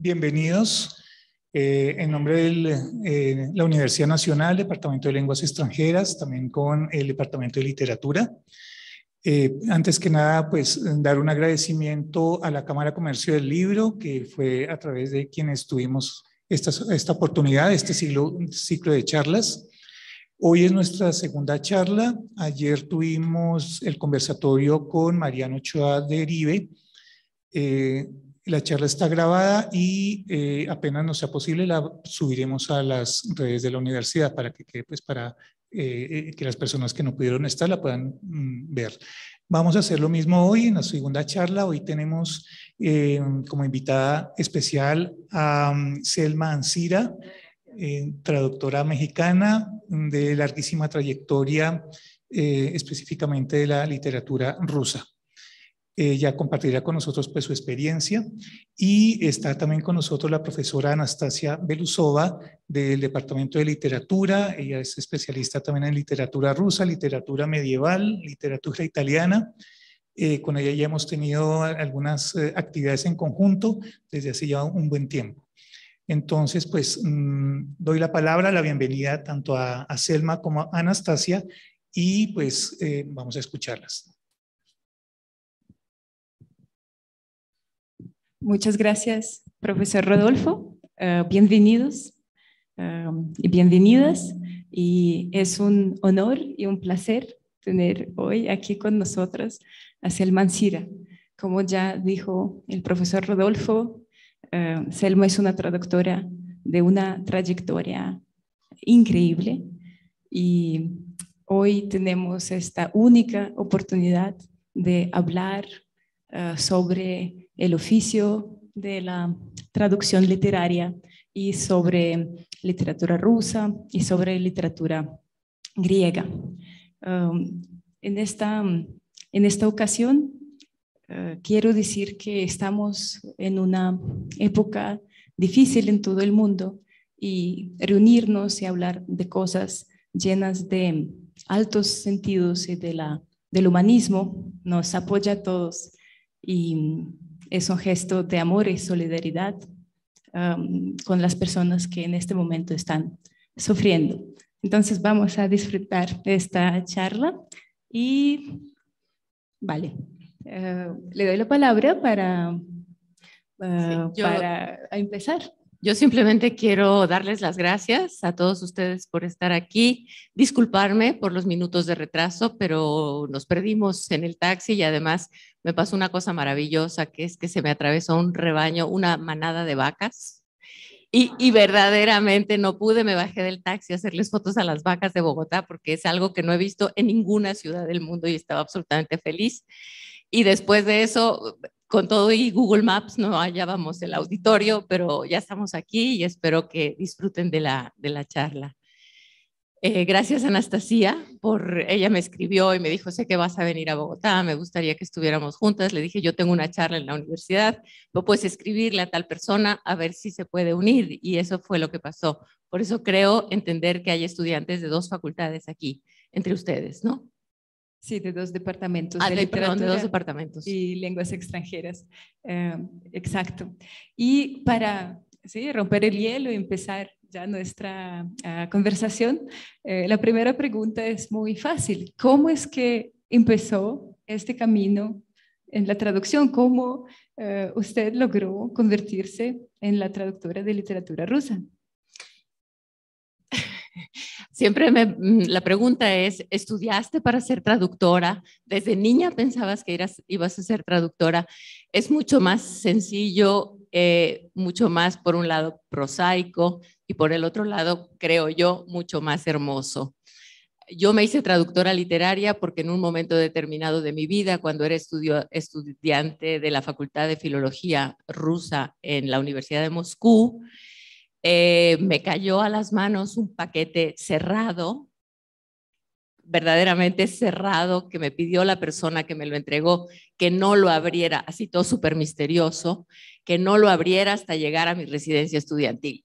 Bienvenidos. Eh, en nombre de eh, la Universidad Nacional, Departamento de Lenguas Extranjeras, también con el Departamento de Literatura. Eh, antes que nada, pues dar un agradecimiento a la Cámara Comercio del Libro, que fue a través de quienes tuvimos esta, esta oportunidad, este ciclo, ciclo de charlas. Hoy es nuestra segunda charla. Ayer tuvimos el conversatorio con Mariano choa de Eribe la charla está grabada y eh, apenas nos sea posible la subiremos a las redes de la universidad para que pues, para eh, eh, que las personas que no pudieron estar la puedan mm, ver. Vamos a hacer lo mismo hoy en la segunda charla. Hoy tenemos como invitada especial a mm, Selma Ansira, traductora mexicana de larguísima trayectoria específicamente de la literatura rusa. Ella compartirá con nosotros pues, su experiencia y está también con nosotros la profesora Anastasia Belusova del Departamento de Literatura. Ella es especialista también en literatura rusa, literatura medieval, literatura italiana. Eh, con ella ya hemos tenido algunas eh, actividades en conjunto desde hace ya un buen tiempo. Entonces, pues mm, doy la palabra, la bienvenida tanto a, Selma como a Anastasia y pues eh, vamos a escucharlas. Muchas gracias, profesor Rodolfo. Eh, bienvenidos eh, y bienvenidas. Y es un honor y un placer tener hoy aquí con nosotros a Selma Ansira. Como ya dijo el profesor Rodolfo, eh, Selma es una traductora de una trayectoria increíble y hoy tenemos esta única oportunidad de hablar sobre el oficio de la traducción literaria y sobre literatura rusa y sobre literatura griega. Um, en, esta, en esta ocasión uh, quiero decir que estamos en una época difícil en todo el mundo y reunirnos y hablar de cosas llenas de altos sentidos y de la, del humanismo nos apoya a todos y es un gesto de amor y solidaridad um, con las personas que en este momento están sufriendo. Entonces vamos a disfrutar de esta charla y vale, eh, le doy la palabra para, uh, para empezar. Yo simplemente quiero darles las gracias a todos ustedes por estar aquí, disculparme por los minutos de retraso, pero nos perdimos en el taxi y además me pasó una cosa maravillosa, que es que se me atravesó un rebaño, una manada de vacas. Y, verdaderamente no pude, me bajé del taxi a hacerles fotos a las vacas de Bogotá porque es algo que no he visto en ninguna ciudad del mundo y estaba absolutamente feliz. Y después de eso, con todo y Google Maps no hallábamos el auditorio, pero ya estamos aquí y espero que disfruten de la, charla. Eh, gracias Anastasia por ella me escribió y me dijo sé que vas a venir a Bogotá me gustaría que estuviéramos juntas le dije yo tengo una charla en la universidad no puedes escribirle a tal persona a ver si se puede unir y eso fue lo que pasó por eso creo entender que hay estudiantes de dos facultades aquí entre ustedes no Sí, de dos departamentos. Ah, de, literatura dos departamentos. Y lenguas extranjeras. Eh, exacto. Y para romper el hielo y empezar ya nuestra ah, conversación, eh, la primera pregunta es muy fácil. ¿Cómo es que empezó este camino en la traducción? ¿Cómo eh, usted logró convertirse en la traductora de literatura rusa? Siempre me, mm, la pregunta es, ¿estudiaste para ser traductora? ¿Desde niña pensabas que ibas a ser traductora? Es mucho más sencillo, eh, mucho más, por un lado, prosaico y por el otro lado, creo yo, mucho más hermoso. Yo me hice traductora literaria porque en un momento determinado de mi vida, cuando era estudiante de la Facultad de Filología Rusa en la Universidad de Moscú, eh, me cayó a las manos un paquete cerrado, verdaderamente cerrado, que me pidió la persona que me lo entregó que no lo abriera, así todo súper misterioso, que no lo abriera hasta llegar a mi residencia estudiantil.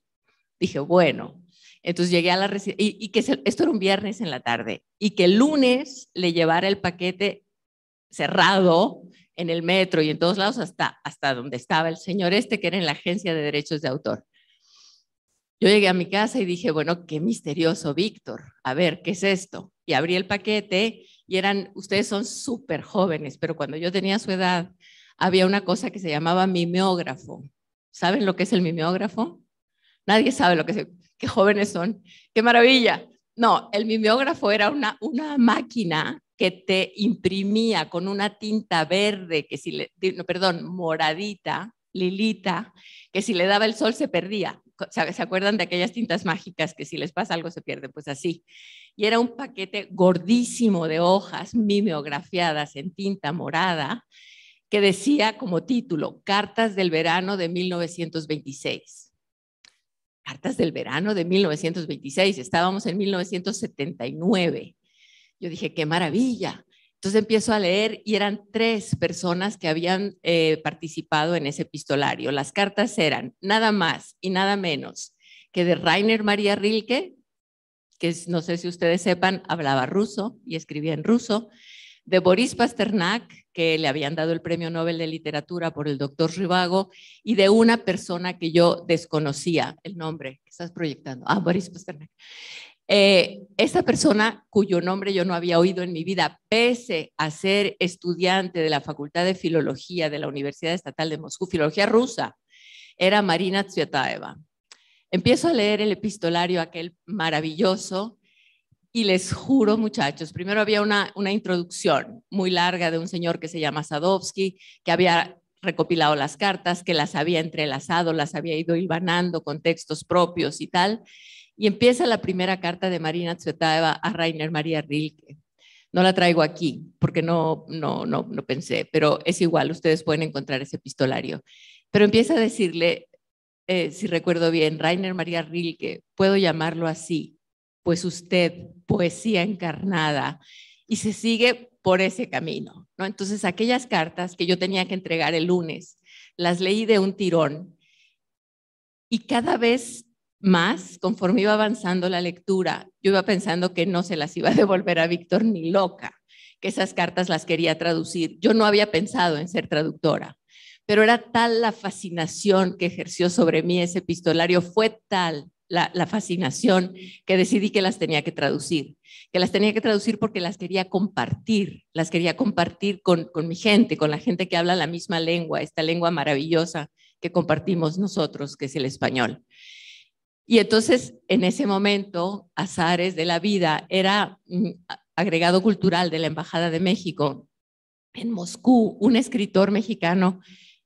Dije, bueno, entonces llegué a la residencia y, que esto era un viernes en la tarde y que el lunes le llevara el paquete cerrado en el metro y en todos lados hasta, hasta donde estaba el señor este que era en la agencia de derechos de autor. Yo llegué a mi casa y dije, bueno, qué misterioso, Víctor. A ver, ¿qué es esto? Y abrí el paquete y eran, ustedes son súper jóvenes, pero cuando yo tenía su edad, había una cosa que se llamaba mimeógrafo. ¿Saben lo que es el mimeógrafo? Nadie sabe lo que es. Qué jóvenes son. Qué maravilla. No, el mimeógrafo era una, una máquina que te imprimía con una tinta verde, que si le, perdón, moradita, lilita, que si le daba el sol se perdía ¿se acuerdan de aquellas tintas mágicas que si les pasa algo se pierde Pues así. Y era un paquete gordísimo de hojas mimeografiadas en tinta morada que decía como título, Cartas del verano de 1926. Cartas del verano de 1926, estábamos en 1979. Yo dije, qué maravilla, entonces empiezo a leer y eran tres personas que habían eh, participado en ese epistolario. Las cartas eran nada más y nada menos que de Rainer María Rilke, que no sé si ustedes sepan, hablaba ruso y escribía en ruso, de Boris Pasternak, que le habían dado el Premio Nobel de Literatura por el doctor Rivago, y de una persona que yo desconocía el nombre, que estás proyectando, ah, Boris Pasternak. Eh, esa esta persona cuyo nombre yo no había oído en mi vida, pese a ser estudiante de la Facultad de Filología de la Universidad Estatal de Moscú, Filología Rusa, era Marina Tsvetaeva. Empiezo a leer el epistolario, aquel maravilloso, y les juro, muchachos, primero había una, una introducción muy larga de un señor que se llama Sadovsky, que había recopilado las cartas, que las había entrelazado, las había ido hilvanando con textos propios y tal. Y empieza la primera carta de Marina Tsvetaeva a Rainer María Rilke. No la traigo aquí porque no, no, no, no pensé, pero es igual, ustedes pueden encontrar ese epistolario. Pero empieza a decirle, eh, si recuerdo bien, Rainer María Rilke, puedo llamarlo así, pues usted, poesía encarnada, y se sigue por ese camino. ¿no? Entonces, aquellas cartas que yo tenía que entregar el lunes, las leí de un tirón y cada vez más conforme iba avanzando la lectura, yo iba pensando que no se las iba a devolver a Víctor ni loca, que esas cartas las quería traducir. Yo no había pensado en ser traductora, pero era tal la fascinación que ejerció sobre mí ese epistolario, fue tal la, fascinación que decidí que las tenía que traducir, que las tenía que traducir porque las quería compartir, las quería compartir con mi gente, con la gente que habla la misma lengua, esta lengua maravillosa que compartimos nosotros, que es el español. Y entonces, en ese momento, Azares de la Vida era mm, agregado cultural de la Embajada de México en Moscú, un escritor mexicano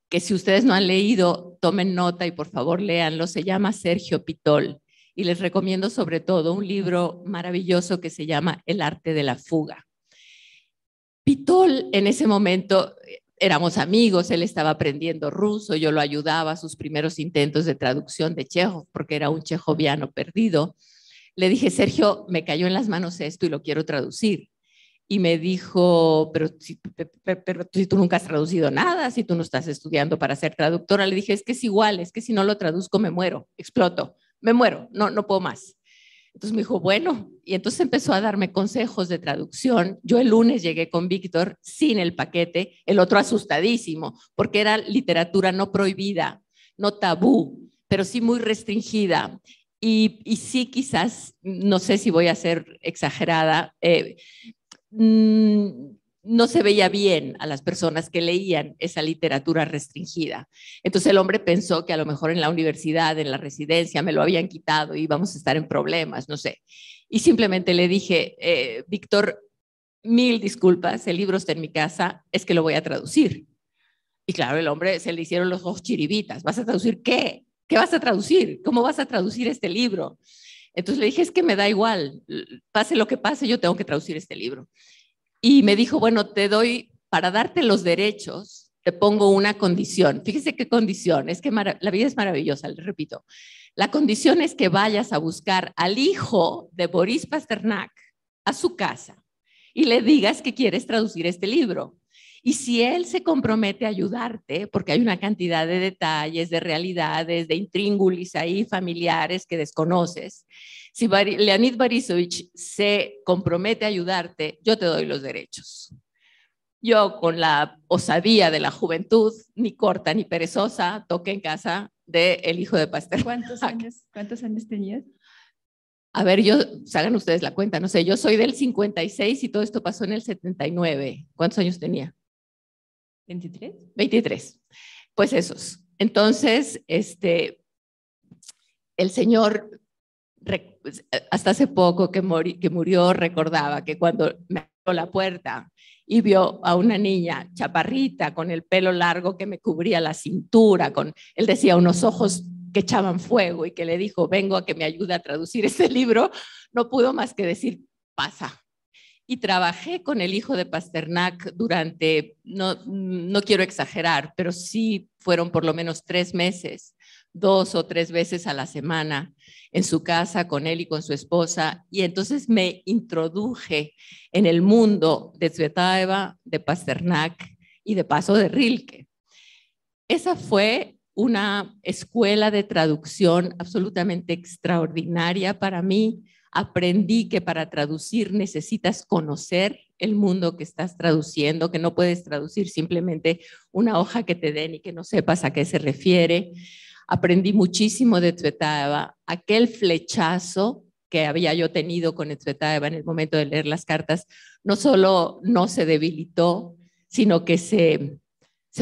que si ustedes no han leído, tomen nota y por favor leanlo, se llama Sergio Pitol. Y les recomiendo sobre todo un libro maravilloso que se llama El arte de la fuga. Pitol en ese momento éramos amigos, él estaba aprendiendo ruso, yo lo ayudaba a sus primeros intentos de traducción de Chejo, porque era un chejoviano perdido. Le dije, Sergio, me cayó en las manos esto y lo quiero traducir. Y me dijo, pero si, tú nunca has traducido nada, si tú no estás estudiando para ser traductora, le dije, es que es igual, es que si no lo traduzco me muero, exploto, me muero, no, no puedo más. Entonces me dijo, bueno, y entonces empezó a darme consejos de traducción. Yo el lunes llegué con Víctor sin el paquete, el otro asustadísimo, porque era literatura no prohibida, no tabú, pero sí muy restringida. Y, sí, quizás, no sé si voy a ser exagerada, eh, mm, no se veía bien a las personas que leían esa literatura restringida. Entonces el hombre pensó que a lo mejor en la universidad, en la residencia, me lo habían quitado y íbamos a estar en problemas, no sé. Y simplemente le dije, eh, Víctor, mil disculpas, el libro está en mi casa, es que lo voy a traducir. Y claro, el hombre se le hicieron los ojos chiribitas, ¿vas a traducir qué? ¿Qué vas a traducir? ¿Cómo vas a traducir este libro? Entonces le dije, es que me da igual, pase lo que pase, yo tengo que traducir este libro y me dijo, bueno, te doy, para darte los derechos, te pongo una condición. Fíjese qué condición, es que la vida es maravillosa, le repito. La condición es que vayas a buscar al hijo de Boris Pasternak a su casa y le digas que quieres traducir este libro. Y si él se compromete a ayudarte, porque hay una cantidad de detalles, de realidades, de intríngulis ahí, familiares que desconoces, si Leonid Barisovich se compromete a ayudarte, yo te doy los derechos. Yo, con la osadía de la juventud, ni corta ni perezosa, toque en casa del hijo de Pasteur. ¿Cuántos años, ¿Cuántos años tenías? A ver, yo, hagan ustedes la cuenta, no sé, yo soy del 56 y todo esto pasó en el 79. ¿Cuántos años tenía? 23. 23. Pues esos. Entonces, este, el señor pues, eh, hasta hace poco que, que murió, recordaba que cuando me abrió la puerta y vio a una niña chaparrita con el pelo largo que me cubría la cintura, con, él decía, unos ojos que echaban fuego y que le dijo, vengo a que me ayude a traducir este libro, no pudo más que decir, pasa. Y trabajé con el hijo de Pasternak durante, no, no quiero exagerar, pero sí fueron por lo menos tres meses dos o tres veces a la semana en su casa con él y con su esposa. Y entonces me introduje en el mundo de Tsvetaeva, de Pasternak y de paso de Rilke. Esa fue una escuela de traducción absolutamente extraordinaria para mí. Aprendí que para traducir necesitas conocer el mundo que estás traduciendo, que no puedes traducir simplemente una hoja que te den y que no sepas a qué se refiere. Aprendí muchísimo de Tsvetaeva. Aquel flechazo que había yo tenido con Tsvetaeva en el momento de leer las cartas, no solo no se debilitó, sino que se,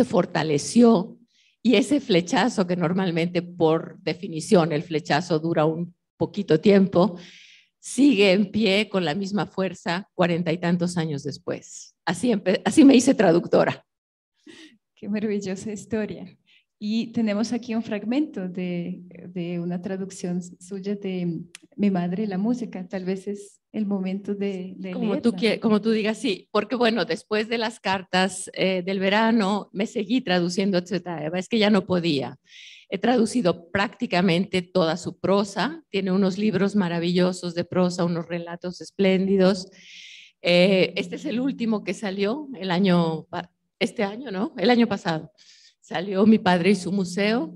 fortaleció. Y ese flechazo, que normalmente por definición el flechazo dura un poquito tiempo, sigue en pie con la misma fuerza cuarenta y tantos años después. así me hice traductora. Qué maravillosa historia. Y tenemos aquí un fragmento de, una traducción suya de Mi madre, la música. Tal vez es el momento de, como, tú como tú digas, sí. Porque bueno, después de las cartas eh, del verano, me seguí traduciendo Tsvetaeva. Es que ya no podía. He traducido prácticamente toda su prosa. Tiene unos libros maravillosos de prosa, unos relatos espléndidos. Eh, este es el último que salió el año, este año, ¿no? El año pasado salió Mi Padre y su Museo,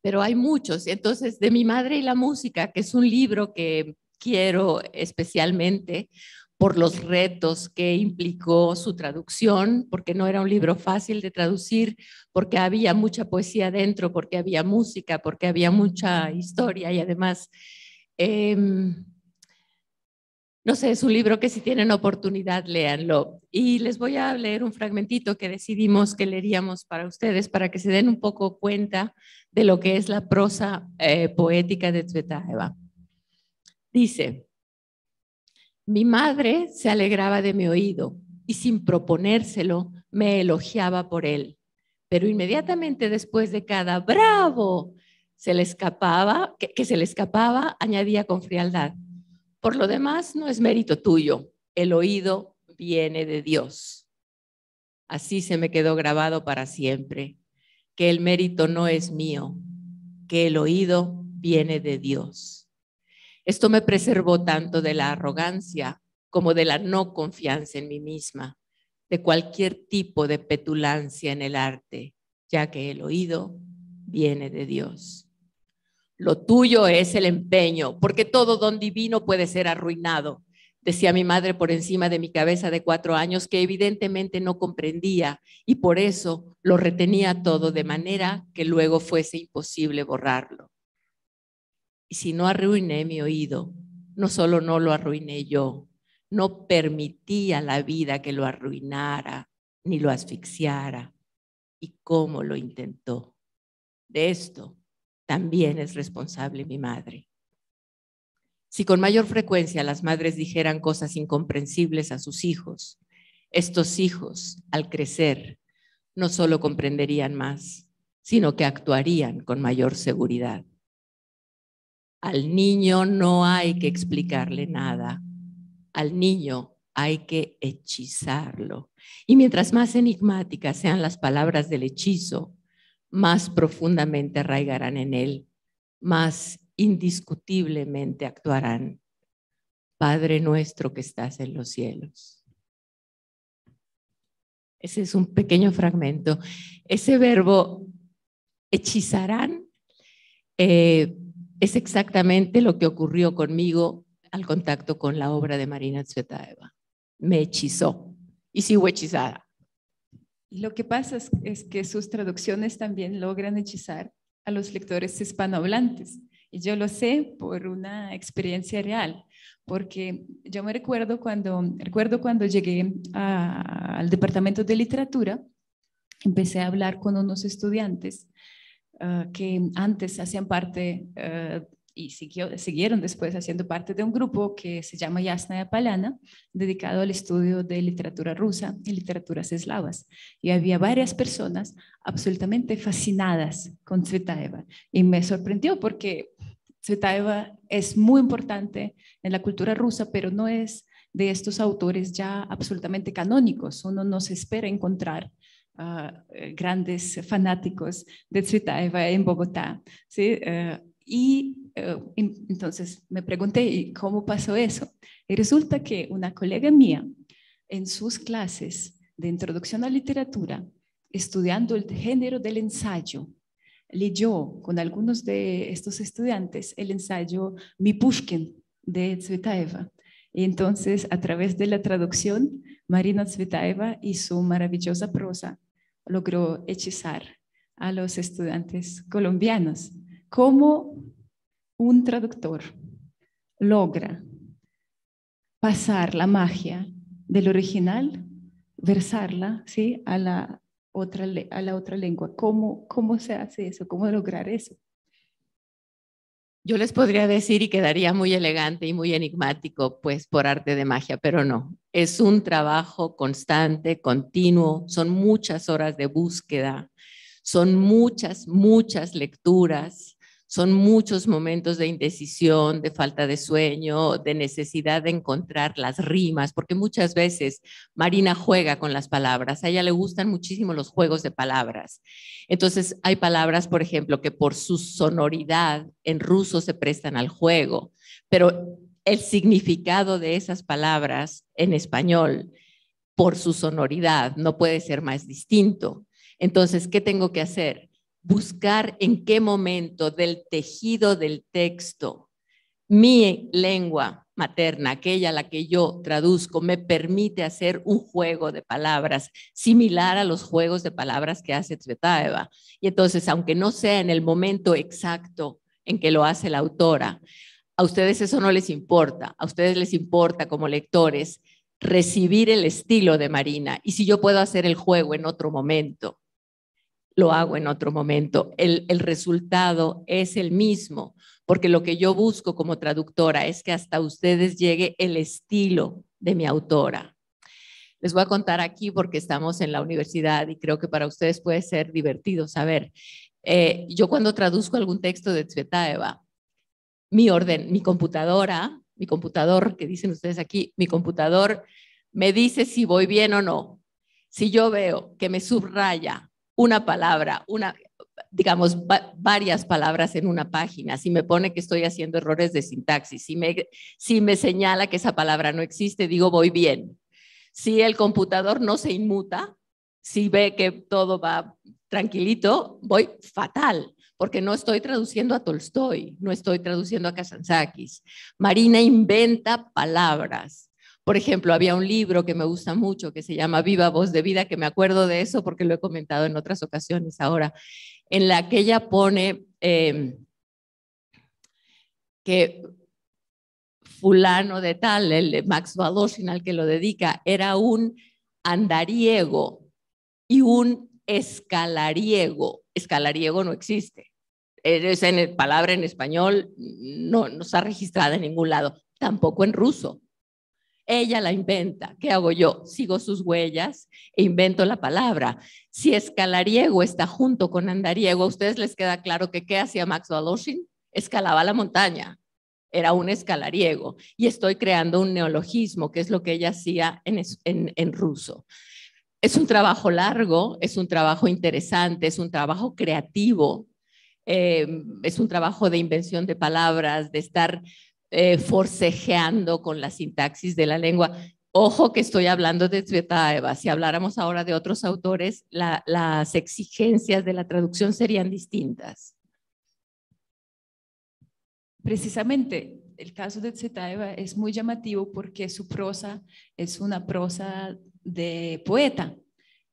pero hay muchos. Entonces, de Mi Madre y la Música, que es un libro que quiero especialmente por los retos que implicó su traducción, porque no era un libro fácil de traducir, porque había mucha poesía dentro, porque había música, porque había mucha historia y además... Em, no sé, es un libro que si tienen oportunidad, léanlo. Y les voy a leer un fragmentito que decidimos que leeríamos para ustedes, para que se den un poco cuenta de lo que es la prosa eh, poética de Tsvetaeva. Dice, mi madre se alegraba de mi oído y sin proponérselo me elogiaba por él, pero inmediatamente después de cada bravo se le escapaba, que se le escapaba, añadía con frialdad, por lo demás, no es mérito tuyo, el oído viene de Dios. Así se me quedó grabado para siempre, que el mérito no es mío, que el oído viene de Dios. Esto me preservó tanto de la arrogancia como de la no confianza en mí misma, de cualquier tipo de petulancia en el arte, ya que el oído viene de Dios. Lo tuyo es el empeño, porque todo don divino puede ser arruinado, decía mi madre por encima de mi cabeza de cuatro años, que evidentemente no comprendía y por eso lo retenía todo de manera que luego fuese imposible borrarlo. Y si no arruiné mi oído, no solo no lo arruiné yo, no permitía la vida que lo arruinara ni lo asfixiara. ¿Y cómo lo intentó? De esto también es responsable mi madre. Si con mayor frecuencia las madres dijeran cosas incomprensibles a sus hijos, estos hijos, al crecer, no solo comprenderían más, sino que actuarían con mayor seguridad. Al niño no hay que explicarle nada, al niño hay que hechizarlo. Y mientras más enigmáticas sean las palabras del hechizo, más profundamente arraigarán en él, más indiscutiblemente actuarán. Padre nuestro que estás en los cielos. Ese es un pequeño fragmento. Ese verbo hechizarán eh, es exactamente lo que ocurrió conmigo al contacto con la obra de Marina Tsvetaeva. Me hechizó y sigo hechizada. Lo que pasa es, que sus traducciones también logran hechizar a los lectores hispanohablantes. Y yo lo sé por una experiencia real, porque yo me recuerdo cuando, recuerdo cuando llegué al departamento de literatura, empecé a hablar con unos estudiantes ah, que antes hacían parte uh, y siguieron después haciendo parte de un grupo que se llama Yasnaya Palana, dedicado al estudio de literatura rusa y literaturas eslavas. Y había varias personas absolutamente fascinadas con Tsvetaeva. Y me sorprendió porque Tsvetaeva es muy importante en la cultura rusa, pero no es de estos autores ya absolutamente canónicos. Uno no se espera encontrar ah, eh, grandes fanáticos de Tsvetaeva en Bogotá. ¿sí? Eh, y eh, entonces me pregunté, ¿cómo pasó eso? Y resulta que una colega mía, en sus clases de introducción a literatura, estudiando el género del ensayo, leyó con algunos de estos estudiantes el ensayo Mi Pushkin de Tsvetaeva. Y entonces, a través de la traducción, Marina Tsvetaeva y su maravillosa prosa logró hechizar a los estudiantes colombianos cómo un traductor logra pasar la magia del original, versarla a, la otra, a la otra lengua. ¿Cómo, ¿Cómo se hace eso? ¿Cómo lograr eso? Yo les podría decir y quedaría muy elegante y muy enigmático, pues por arte de magia, pero no. Es un trabajo constante, continuo, son muchas horas de búsqueda, son muchas, muchas lecturas, son muchos momentos de indecisión, de falta de sueño, de necesidad de encontrar las rimas, porque muchas veces Marina juega con las palabras, a ella le gustan muchísimo los juegos de palabras. Entonces hay palabras, por ejemplo, que por su sonoridad en ruso se prestan al juego, pero el significado de esas palabras en español por su sonoridad no puede ser más distinto. Entonces, ¿qué tengo que hacer? buscar en qué momento del tejido del texto mi lengua materna, aquella a la que yo traduzco, me permite hacer un juego de palabras similar a los juegos de palabras que hace Tsvetaeva. Y entonces, aunque no sea en el momento exacto en que lo hace la autora, a ustedes eso no les importa, a ustedes les importa como lectores recibir el estilo de Marina y si yo puedo hacer el juego en otro momento lo hago en otro momento. El, resultado es el mismo, porque lo que yo busco como traductora es que hasta ustedes llegue el estilo de mi autora. Les voy a contar aquí porque estamos en la universidad y creo que para ustedes puede ser divertido saber. Eh, yo cuando traduzco algún texto de Tsvetaeva, mi orden, mi computadora, mi computador, que dicen ustedes aquí, mi computador me dice si voy bien o no. Si yo veo que me subraya una palabra, una, digamos, varias palabras en una página, si me pone que estoy haciendo errores de sintaxis, si me, si me señala que esa palabra no existe, digo, voy bien. Si el computador no se inmuta, si ve que todo va tranquilito, voy fatal, porque no estoy traduciendo a Tolstoy, no estoy traduciendo a Kazansakis. Marina inventa palabras por ejemplo, había un libro que me gusta mucho que se llama Viva Voz de Vida, que me acuerdo de eso porque lo he comentado en otras ocasiones ahora, en la que ella pone em, que fulano de tal, el Max Valosin al que lo dedica, era un andariego y un escalariego. Escalariego no existe. Esa palabra en español, no, no está registrada en ningún lado, tampoco en ruso. Ella la inventa. ¿Qué hago yo? Sigo sus huellas e invento la palabra. Si escalariego está junto con andariego, ¿a ustedes les queda claro que qué hacía Max Valoshin? Escalaba la montaña. Era un escalariego. Y estoy creando un neologismo, que es lo que ella hacía en, en, ruso. Es un trabajo largo, es un trabajo interesante, es un trabajo creativo, eh, es un trabajo de invención de palabras, de estar eh, forcejeando con la sintaxis de la lengua. Ojo que estoy hablando de Tsvetaeva. Si habláramos ahora de otros autores, las exigencias de la traducción serían distintas. Precisamente, el caso de Tsvetaeva es muy llamativo porque su prosa es una prosa de poeta,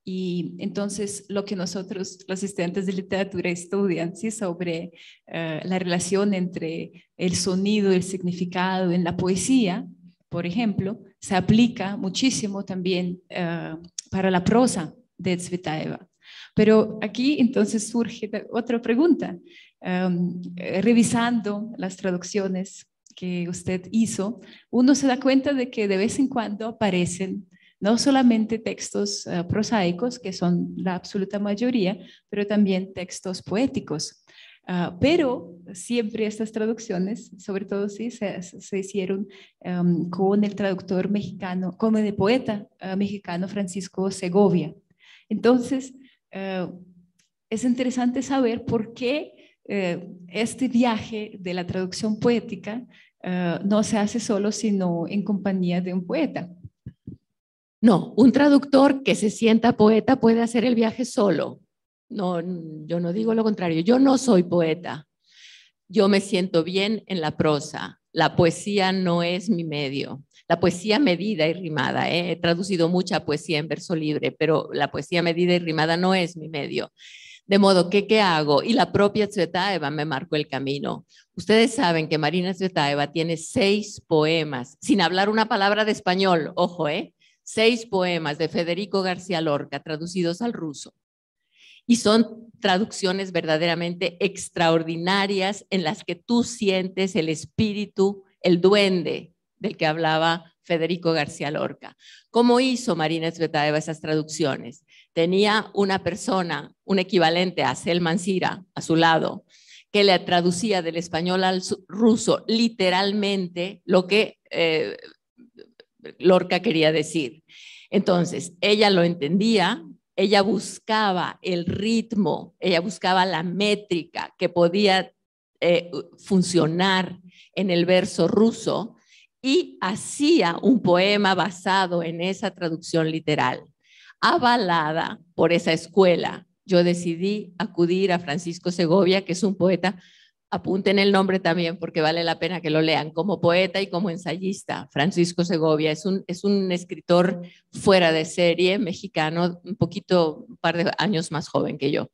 y entonces lo que nosotros, los estudiantes de literatura, estudian ¿sí? sobre eh, la relación entre el sonido, el significado en la poesía, por ejemplo, se aplica muchísimo también eh, para la prosa de Zvitaeva Pero aquí entonces surge otra pregunta. Em, eh, revisando las traducciones que usted hizo, uno se da cuenta de que de vez en cuando aparecen no solamente textos eh, prosaicos, que son la absoluta mayoría, pero también textos poéticos. Ah, pero siempre estas traducciones, sobre todo si se, hicieron em, con el traductor mexicano, como de poeta eh, mexicano Francisco Segovia. Entonces, eh, es interesante saber por qué este viaje de la traducción poética no se hace solo, sino en compañía de un poeta. No, un traductor que se sienta poeta puede hacer el viaje solo. No, yo no digo lo contrario. Yo no soy poeta. Yo me siento bien en la prosa. La poesía no es mi medio. La poesía medida y rimada. ¿eh? He traducido mucha poesía en verso libre, pero la poesía medida y rimada no es mi medio. De modo que, ¿qué hago? Y la propia Tsvetaeva me marcó el camino. Ustedes saben que Marina Tsvetaeva tiene seis poemas, sin hablar una palabra de español, ojo, ¿eh? seis poemas de Federico García Lorca traducidos al ruso. Y son traducciones verdaderamente extraordinarias en las que tú sientes el espíritu, el duende del que hablaba Federico García Lorca. ¿Cómo hizo Marina Svetaeva esas traducciones? Tenía una persona, un equivalente a Selman Sira, a su lado, que le traducía del español al ruso literalmente lo que eh, Lorca quería decir. Entonces, ella lo entendía, ella buscaba el ritmo, ella buscaba la métrica que podía eh, funcionar en el verso ruso y hacía un poema basado en esa traducción literal. Avalada por esa escuela, yo decidí acudir a Francisco Segovia, que es un poeta apunten el nombre también porque vale la pena que lo lean, como poeta y como ensayista. Francisco Segovia es un, es un escritor fuera de serie, mexicano, un poquito, un par de años más joven que yo,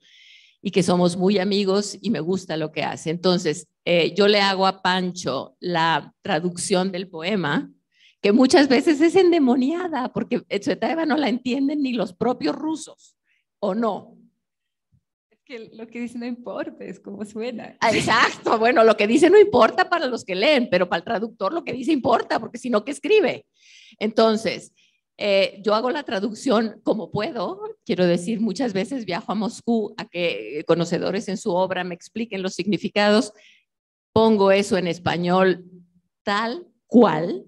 y que somos muy amigos y me gusta lo que hace. Entonces, eh, yo le hago a Pancho la traducción del poema, que muchas veces es endemoniada, porque Eva no la entienden ni los propios rusos, o no, lo que dice no importa, es como suena. Ah, exacto, bueno, lo que dice no importa para los que leen, pero para el traductor lo que dice importa, porque si no, ¿qué escribe? Entonces, eh, yo hago la traducción como puedo, quiero decir, muchas veces viajo a Moscú a que conocedores en su obra me expliquen los significados, pongo eso en español tal cual,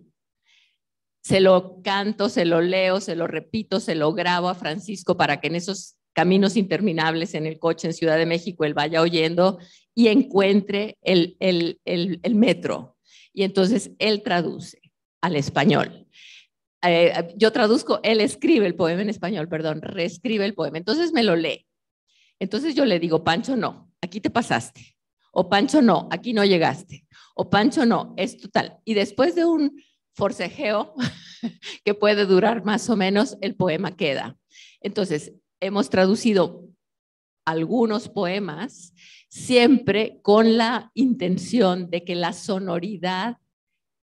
se lo canto, se lo leo, se lo repito, se lo grabo a Francisco para que en esos caminos interminables en el coche en Ciudad de México, él vaya oyendo y encuentre el, metro. Y entonces él traduce al español. Eh, yo traduzco, él escribe el poema en español, perdón, reescribe el poema. Entonces me lo lee. Entonces yo le digo, Pancho, no, aquí te pasaste. O Pancho, no, aquí no llegaste. O Pancho, no, es total. Y después de un forcejeo que puede durar más o menos, el poema queda. Entonces, hemos traducido algunos poemas, siempre con la intención de que la sonoridad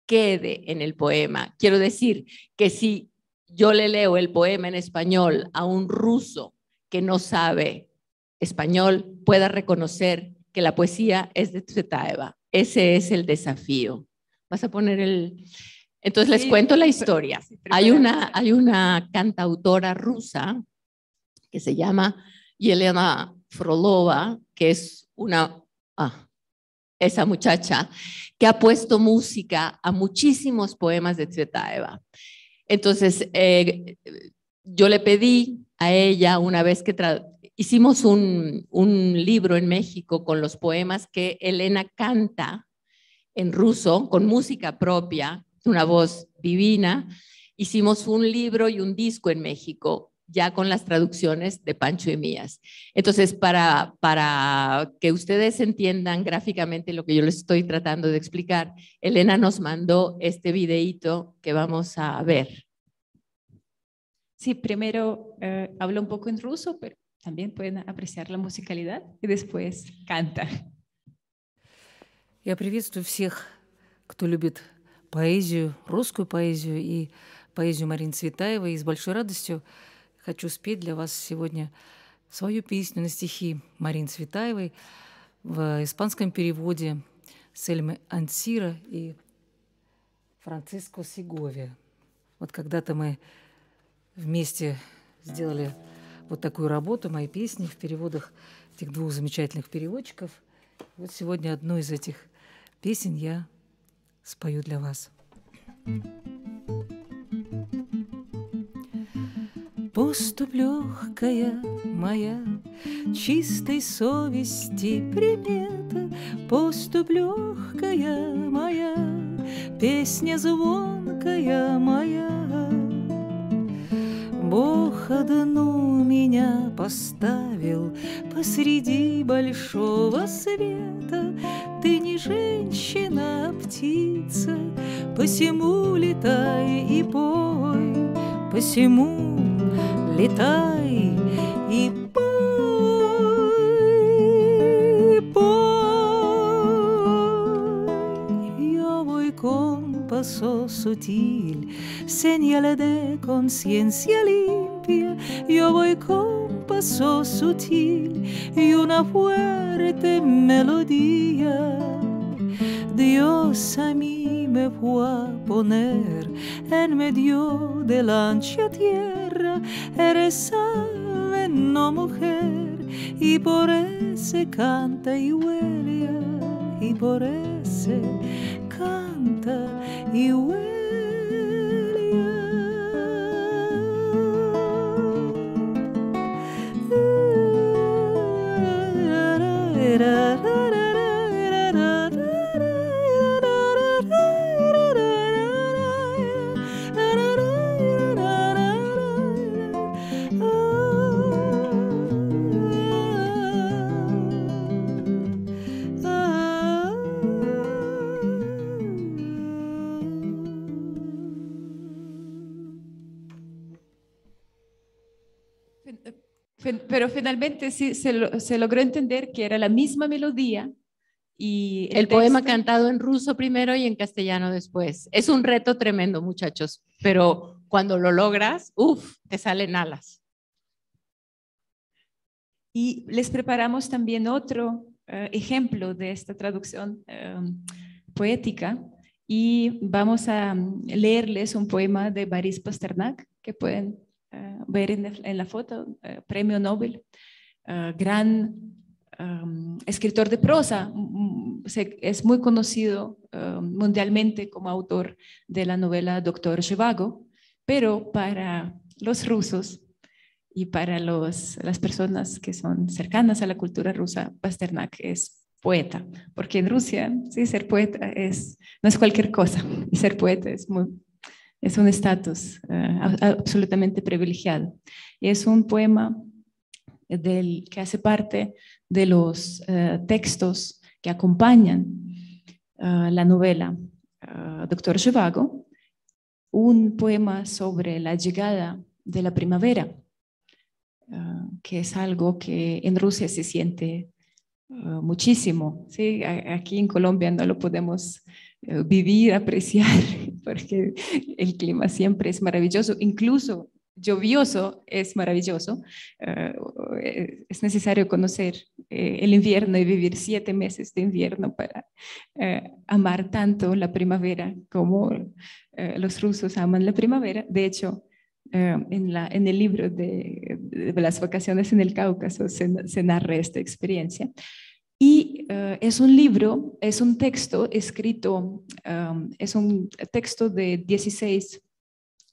quede en el poema. Quiero decir que si yo le leo el poema en español a un ruso que no sabe español, pueda reconocer que la poesía es de Tzetaeva. Ese es el desafío. Vas a poner el... Entonces les cuento la historia. Hay una, hay una cantautora rusa que se llama Yelena Frolova, que es una, ah, esa muchacha, que ha puesto música a muchísimos poemas de Tsvetaeva. Entonces, eh, yo le pedí a ella una vez que hicimos un, un libro en México con los poemas que Elena canta en ruso, con música propia, una voz divina. Hicimos un libro y un disco en México ya con las traducciones de Pancho y Mías. Entonces, para, para que ustedes entiendan gráficamente lo que yo les estoy tratando de explicar, Elena nos mandó este videíto que vamos a ver. Sí, primero eh, habla un poco en ruso, pero también pueden apreciar la musicalidad y después canta. Я приветствую всех, кто любит поэзию, русскую поэзию и поэзию Марины Цветаевой. И хочу спеть для вас сегодня свою песню на стихи Марин Цветаевой в испанском переводе Сельмы Ансира и Франциско Сигови. Вот когда-то мы вместе сделали вот такую работу, мои песни в переводах этих двух замечательных переводчиков. Вот сегодня одну из этих песен я спою для вас. thank you Поступ легкая моя, чистой совести примета, Поступ легкая моя, песня звонкая моя. Бог одну меня поставил посреди большого света. Ты не женщина, а птица, посему летай и пой, посему y voy, Yo voy con paso sutil, Señales de conciencia limpia. Yo voy con paso sutil y una fuerte melodía. Dios a mí me fue a poner en medio de la ancha tierra. tierra, eres ave, no mujer, y por ese canta y huele, y por ese canta y huele. pero finalmente sí se, logró entender que era la misma melodía. Y el, poema cantado en ruso primero y en castellano después. Es un reto tremendo, muchachos, pero cuando lo logras, uff, te salen alas. Y les preparamos también otro eh, ejemplo de esta traducción em, poética y vamos a mm, leerles un poema de Baris Pasternak que pueden eh, ver en, la foto, eh, premio Nobel, eh, gran em, escritor de prosa, es muy conocido em, mundialmente como autor de la novela Doctor Zhivago, pero para los rusos y para las personas que son cercanas a la cultura rusa, Pasternak es poeta, porque en Rusia, sí, ser poeta es, no es cualquier cosa, ser poeta es muy es un estatus eh, absolutamente privilegiado. Es un poema del, que hace parte de los eh, textos que acompañan eh, la novela Doctor Zhivago, un poema sobre la llegada de la primavera, que es algo que en Rusia se siente muchísimo. ¿sí? Aquí en Colombia no lo podemos eh, vivir, apreciar, porque el clima siempre es maravilloso, incluso lluvioso es maravilloso. Eh, es necesario conocer eh, el invierno y vivir siete meses de invierno para amar tanto la primavera como los rusos aman la primavera. De hecho, en, el libro de, las vacaciones en el Cáucaso se narra esta experiencia. Y eh, es un libro, es un texto escrito, es un texto de 16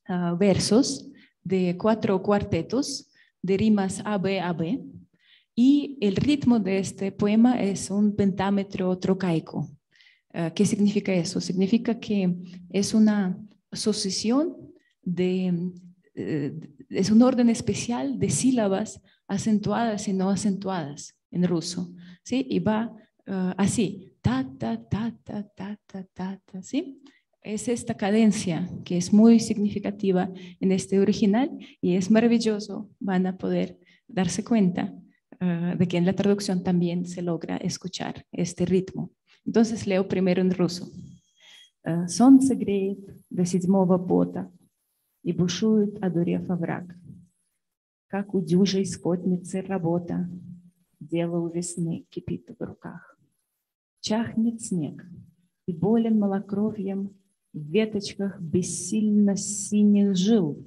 ah, versos de cuatro cuartetos de rimas AB, B. Y el ritmo de este poema es un pentámetro trocaico. Eh, ¿Qué significa eso? Significa que es una sucesión de, eh, es un orden especial de sílabas acentuadas y no acentuadas en ruso. ¿sí? Y va eh, así, ta, ta, ta, ta, ta, ta, ta, ¿sí? Es esta cadencia que es muy significativa en este original y es maravilloso, van a poder darse cuenta eh, de que en la traducción también se logra escuchar este ritmo. Entonces leo primero en ruso. Солнце греет седьмого и бушует, одурев овраг. Как у скотницы работа, Дело у весны кипит в руках. Чахнет снег, и болен малокровьем В веточках бессильно синих жил,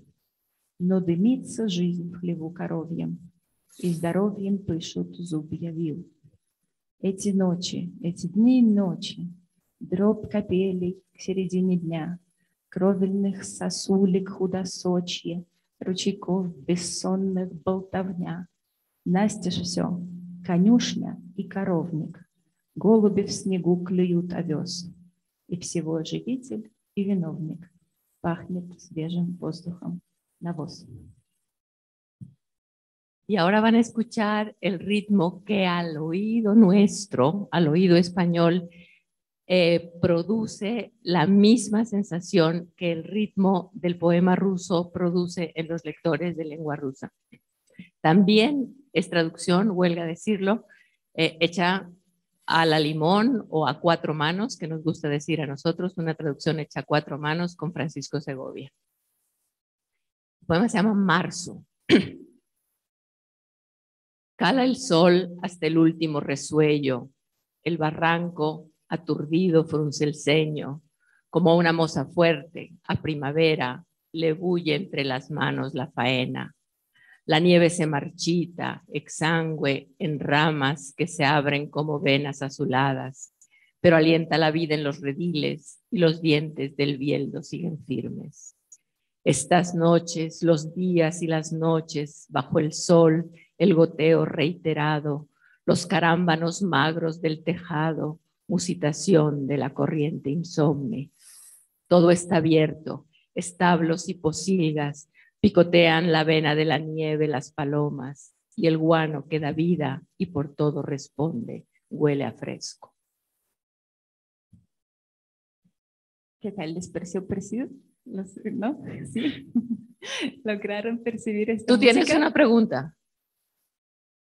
Но дымится жизнь в хлеву коровьем, И здоровьем пышут зубья вил. Эти ночи, эти дни и ночи, дроб капелей к середине дня, Кровельных сосулек худосочье, Ручейков бессонных болтовня. Настя же все, Y ahora van a escuchar el ritmo que al oído nuestro, al oído español, eh, produce la misma sensación que el ritmo del poema ruso produce en los lectores de lengua rusa. También es traducción, huelga decirlo, eh, hecha a la limón o a cuatro manos, que nos gusta decir a nosotros, una traducción hecha a cuatro manos con Francisco Segovia. El poema se llama Marzo. Cala el sol hasta el último resuello, el barranco aturdido frunce el ceño, como una moza fuerte, a primavera le bulle entre las manos la faena, la nieve se marchita, exangüe, en ramas que se abren como venas azuladas, pero alienta la vida en los rediles y los dientes del bieldo siguen firmes. Estas noches, los días y las noches, bajo el sol, el goteo reiterado, los carámbanos magros del tejado, musitación de la corriente insomne. Todo está abierto, establos y posigas. Picotean la vena de la nieve las palomas y el guano que da vida y por todo responde, huele a fresco. ¿Qué tal les pareció ¿No? Sí. Lograron percibir esto. Tú tienes una pregunta.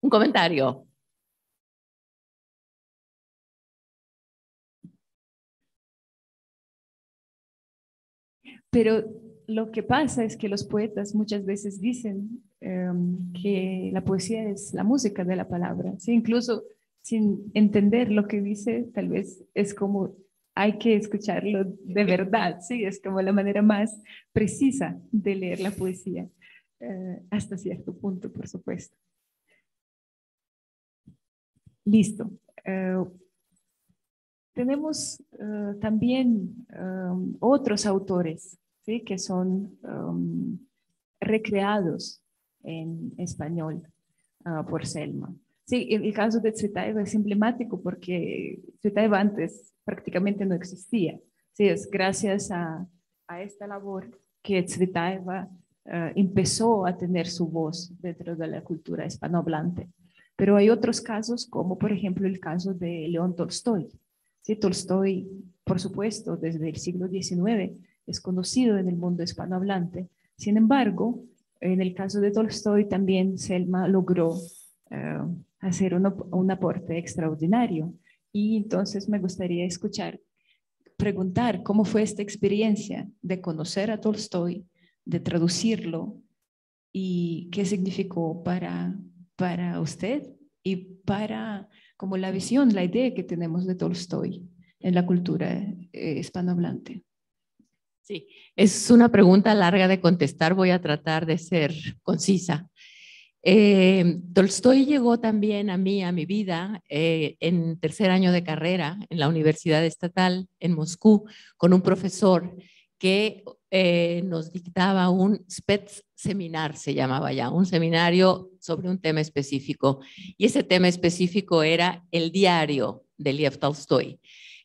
Un comentario. Pero lo que pasa es que los poetas muchas veces dicen em, que la poesía es la música de la palabra, ¿sí? incluso sin entender lo que dice, tal vez es como hay que escucharlo de verdad, ¿sí? es como la manera más precisa de leer la poesía, eh, hasta cierto punto, por supuesto. Listo. Eh, tenemos eh, también em, otros autores que son um, recreados en español uh, por Selma. Sí, el, caso de Tsvetaeva es emblemático porque Tsvetaeva antes prácticamente no existía. Sí, es gracias a, esta labor que Tsvetaeva uh, empezó a tener su voz dentro de la cultura hispanohablante. Pero hay otros casos, como por ejemplo el caso de León Tolstoy. Sí, Tolstoy, por supuesto, desde el siglo XIX es conocido en el mundo hispanohablante. Sin embargo, en el caso de Tolstoy también Selma logró eh, hacer un, aporte extraordinario. Y entonces me gustaría escuchar, preguntar cómo fue esta experiencia de conocer a Tolstoy, de traducirlo y qué significó para, para usted y para como la visión, la idea que tenemos de Tolstoy en la cultura eh, hispanohablante. Sí, es una pregunta larga de contestar, voy a tratar de ser concisa. Eh, Tolstoy llegó también a mí, a mi vida, eh, en tercer año de carrera en la Universidad Estatal en Moscú, con un profesor que eh, nos dictaba un SPETS seminar, se llamaba ya, un seminario sobre un tema específico. Y ese tema específico era el diario de Liev Tolstoy.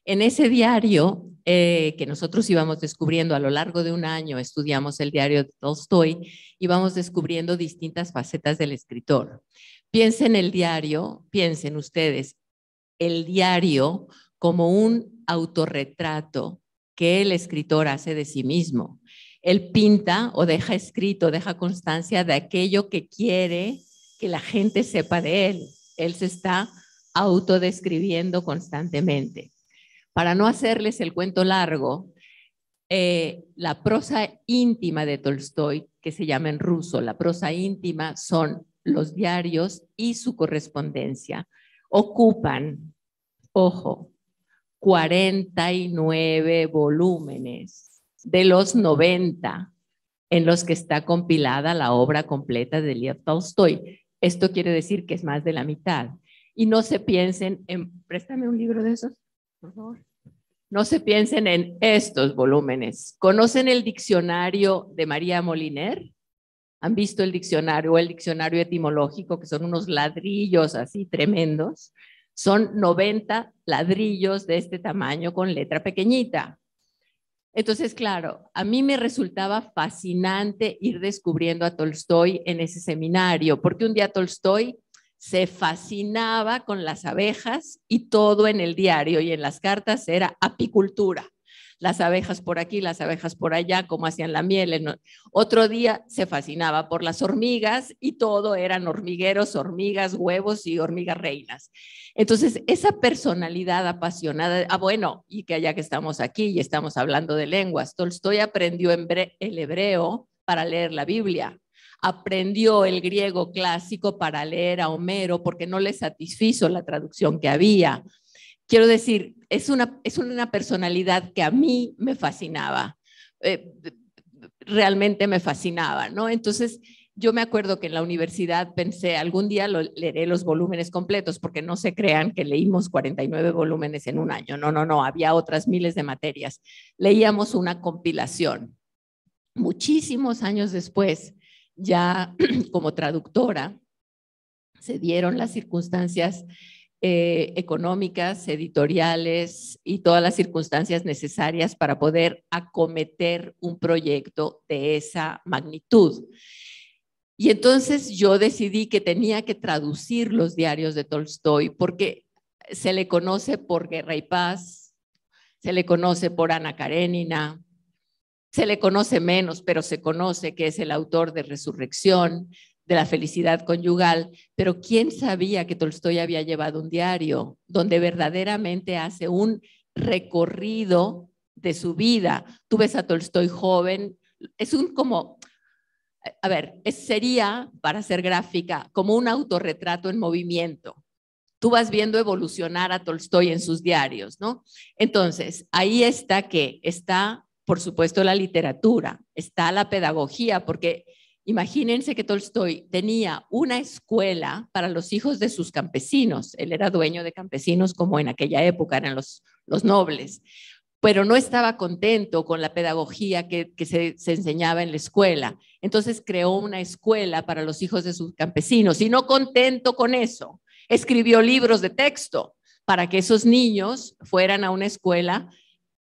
En ese diario eh, que nosotros íbamos descubriendo a lo largo de un año, estudiamos el diario de Tolstoy, íbamos descubriendo distintas facetas del escritor. Piensen el diario, piensen ustedes, el diario como un autorretrato que el escritor hace de sí mismo. Él pinta o deja escrito, deja constancia de aquello que quiere que la gente sepa de él. Él se está autodescribiendo constantemente. Para no hacerles el cuento largo, eh, la prosa íntima de Tolstoy, que se llama en ruso, la prosa íntima son los diarios y su correspondencia, ocupan, ojo, 49 volúmenes de los 90 en los que está compilada la obra completa de Lev Tolstoy. Esto quiere decir que es más de la mitad. Y no se piensen en, préstame un libro de esos. No se piensen en estos volúmenes. ¿Conocen el diccionario de María Moliner? ¿Han visto el diccionario o el diccionario etimológico, que son unos ladrillos así tremendos? Son 90 ladrillos de este tamaño con letra pequeñita. Entonces, claro, a mí me resultaba fascinante ir descubriendo a Tolstoy en ese seminario, porque un día Tolstoy se fascinaba con las abejas y todo en el diario y en las cartas era apicultura. Las abejas por aquí, las abejas por allá, cómo hacían la miel. Otro día se fascinaba por las hormigas y todo eran hormigueros, hormigas, huevos y hormigas reinas. Entonces, esa personalidad apasionada, ah, bueno, y que allá que estamos aquí y estamos hablando de lenguas, Tolstoy aprendió el hebreo para leer la Biblia aprendió el griego clásico para leer a Homero porque no le satisfizo la traducción que había. Quiero decir, es una, es una personalidad que a mí me fascinaba, eh, realmente me fascinaba, ¿no? Entonces, yo me acuerdo que en la universidad pensé, algún día leeré los volúmenes completos, porque no se crean que leímos 49 volúmenes en un año, no, no, no, había otras miles de materias. Leíamos una compilación. Muchísimos años después, ya como traductora, se dieron las circunstancias eh, económicas, editoriales y todas las circunstancias necesarias para poder acometer un proyecto de esa magnitud. Y entonces yo decidí que tenía que traducir los diarios de Tolstoy porque se le conoce por Guerra y Paz, se le conoce por Ana Karenina, se le conoce menos, pero se conoce que es el autor de Resurrección, de la felicidad conyugal, pero ¿quién sabía que Tolstoy había llevado un diario donde verdaderamente hace un recorrido de su vida? Tú ves a Tolstoy joven, es un como, a ver, sería, para ser gráfica, como un autorretrato en movimiento. Tú vas viendo evolucionar a Tolstoy en sus diarios, ¿no? Entonces, ahí está que está por supuesto, la literatura, está la pedagogía, porque imagínense que Tolstoy tenía una escuela para los hijos de sus campesinos. Él era dueño de campesinos como en aquella época eran los, los nobles, pero no estaba contento con la pedagogía que, se, se enseñaba en la escuela. Entonces creó una escuela para los hijos de sus campesinos y no contento con eso, escribió libros de texto para que esos niños fueran a una escuela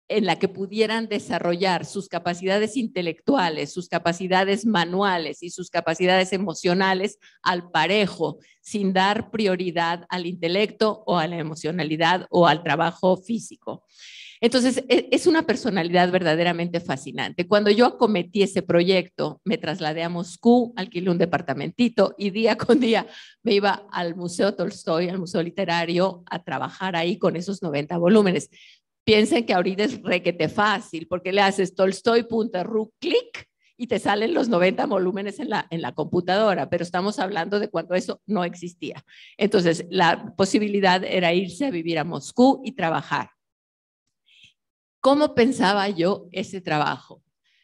en la que pudieran desarrollar sus capacidades intelectuales, sus capacidades manuales y sus capacidades emocionales al parejo, sin dar prioridad al intelecto o a la emocionalidad o al trabajo físico. Entonces, e, es una personalidad verdaderamente fascinante. Cuando yo acometí ese proyecto, me trasladé a Moscú, alquilé un departamentito y día con día me iba al Museo Tolstoy, al Museo Literario, a trabajar ahí con esos 90 volúmenes piensen que ahorita es requete fácil, porque le haces tolstoy.ru clic y te salen los 90 volúmenes en la, en la computadora, pero estamos hablando de cuando eso no existía. Entonces, la posibilidad era irse a vivir a Moscú y trabajar. ¿Cómo pensaba yo ese trabajo?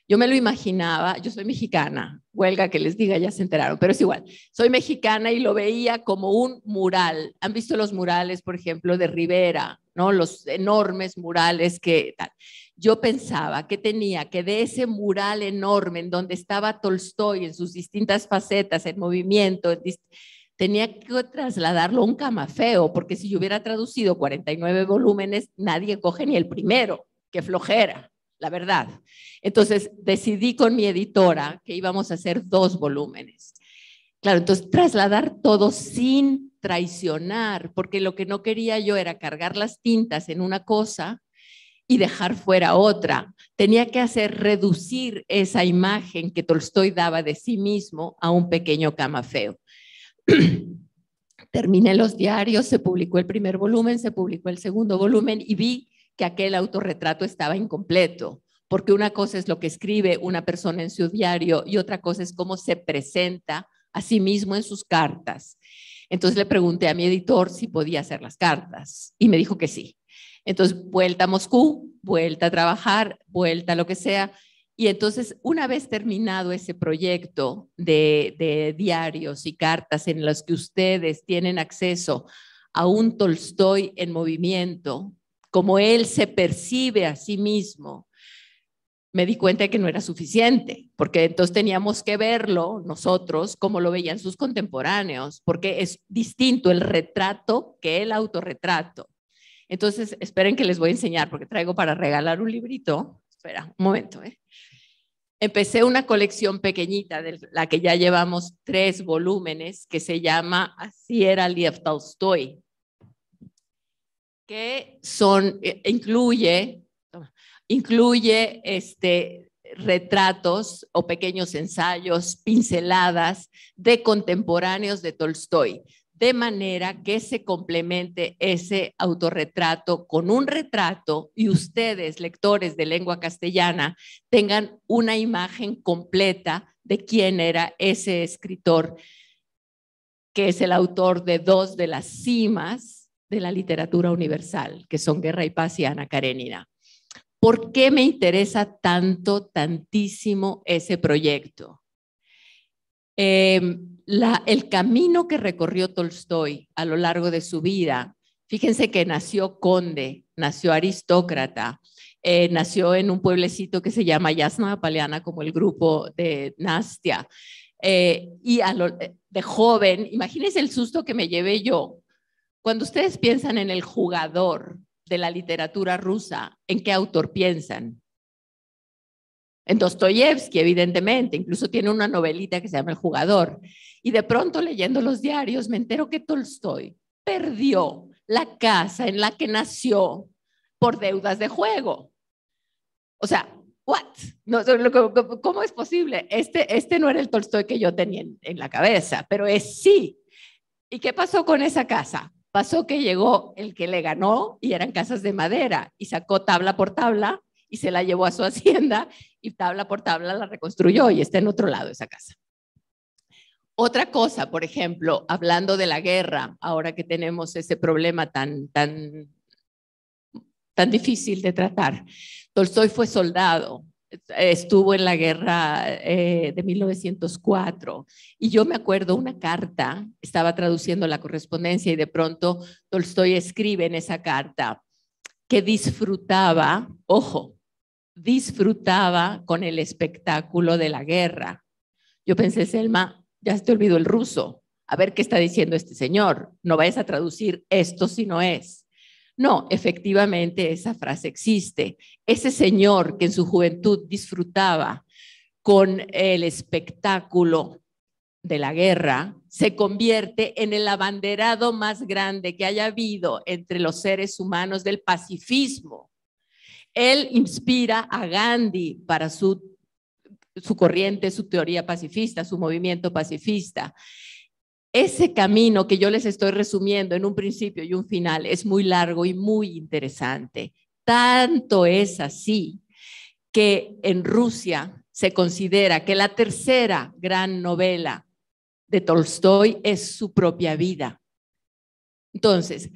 Yo me lo imaginaba, yo soy mexicana, huelga que les diga, ya se enteraron, pero es igual. Soy mexicana y lo veía como un mural. ¿Han visto los murales, por ejemplo, de Rivera, ¿no? Los enormes murales que tal. Yo pensaba que tenía que de ese mural enorme en donde estaba Tolstoy en sus distintas facetas, en movimiento, tenía que trasladarlo a un camafeo, porque si yo hubiera traducido 49 volúmenes, nadie coge ni el primero, que flojera, la verdad. Entonces decidí con mi editora que íbamos a hacer dos volúmenes. Claro, entonces trasladar todo sin traicionar, porque lo que no quería yo era cargar las tintas en una cosa y dejar fuera otra. Tenía que hacer reducir esa imagen que Tolstoy daba de sí mismo a un pequeño camafeo. Terminé los diarios, se publicó el primer volumen, se publicó el segundo volumen y vi que aquel autorretrato estaba incompleto, porque una cosa es lo que escribe una persona en su diario y otra cosa es cómo se presenta a sí mismo en sus cartas. Entonces le pregunté a mi editor si podía hacer las cartas y me dijo que sí. Entonces, vuelta a Moscú, vuelta a trabajar, vuelta a lo que sea. Y entonces, una vez terminado ese proyecto de, diarios y cartas en los que ustedes tienen acceso a un Tolstoy en movimiento, como él se percibe a sí mismo me di cuenta que no era suficiente, porque entonces teníamos que verlo nosotros como lo veían sus contemporáneos, porque es distinto el retrato que el autorretrato. Entonces, esperen que les voy a enseñar, porque traigo para regalar un librito. Espera, un momento. ¿eh? Empecé una colección pequeñita, de la que ya llevamos tres volúmenes, que se llama Así era Liev Tolstoy, que son, eh, incluye Incluye este, retratos o pequeños ensayos, pinceladas de contemporáneos de Tolstoy, de manera que se complemente ese autorretrato con un retrato y ustedes, lectores de lengua castellana, tengan una imagen completa de quién era ese escritor, que es el autor de dos de las cimas de la literatura universal, que son Guerra y Paz y Ana Karenina. ¿por qué me interesa tanto, tantísimo ese proyecto? Em, el camino que recorrió Tolstoy a lo largo de su vida, fíjense que nació conde, nació aristócrata, eh, nació en un pueblecito que se llama Yasna Paleana, como el grupo de Nastia. Eh, y de joven, imagínense el susto que me llevé yo. Cuando ustedes piensan en el jugador de la literatura rusa, ¿en qué autor piensan? En Dostoyevsky, evidentemente, incluso tiene una novelita que se llama El jugador. Y de pronto leyendo los diarios me entero que Tolstoy perdió la casa en la que nació por deudas de juego. O sea, what? No, ¿Cómo es posible? Este, este no era el Tolstoy que yo tenía en la cabeza, pero es sí. ¿Y qué pasó con esa casa? Pasó que llegó el que le ganó y eran casas de madera y sacó tabla por tabla y se la llevó a su hacienda y tabla por tabla la reconstruyó y está en otro lado esa casa. Otra cosa, por ejemplo, hablando de la guerra, ahora que tenemos ese problema tan, tan, tan difícil de tratar, Tolstoy fue soldado estuvo en la guerra eh, de 1904. Y yo me acuerdo una carta, estaba traduciendo la correspondencia y de pronto Tolstoy escribe en esa carta que disfrutaba, ojo, disfrutaba con el espectáculo de la guerra. Yo pensé, Selma, ya se te olvidó el ruso. A ver qué está diciendo este señor. No vayas a traducir esto si no es. No, efectivamente esa frase existe. Ese señor que en su juventud disfrutaba con el espectáculo de la guerra, se convierte en el abanderado más grande que haya habido entre los seres humanos del pacifismo. Él inspira a Gandhi para su, corriente, su teoría pacifista, su movimiento pacifista ese camino que yo les estoy resumiendo en un principio y un final es muy largo y muy interesante. Tanto es así que en Rusia se considera que la tercera gran novela de Tolstoy es su propia vida. Entonces,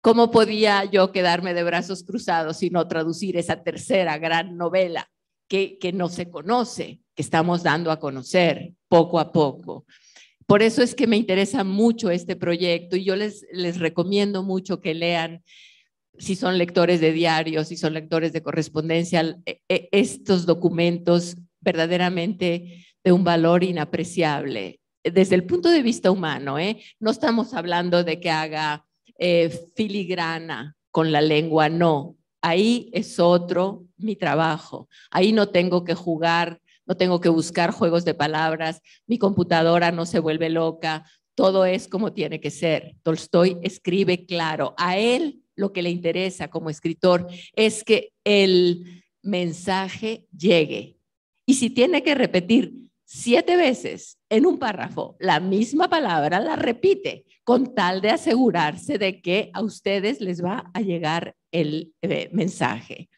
¿cómo podía yo quedarme de brazos cruzados y no traducir esa tercera gran novela que, que no se conoce, que estamos dando a conocer poco a poco? Por eso es que me interesa mucho este proyecto y yo les, les recomiendo mucho que lean, si son lectores de diarios, si son lectores de correspondencia, e, e, estos documentos verdaderamente de un valor inapreciable eh, desde el punto de vista humano. ¿eh? No estamos hablando de que haga eh, filigrana con la lengua, no. Ahí es otro mi trabajo. Ahí no tengo que jugar no tengo que buscar juegos de palabras, mi computadora no se vuelve loca, todo es como tiene que ser. Tolstoy escribe claro. A él lo que le interesa como escritor es que el mensaje llegue. Y si tiene que repetir siete veces en un párrafo la misma palabra, la repite con tal de asegurarse de que a ustedes les va a llegar el eh, mensaje.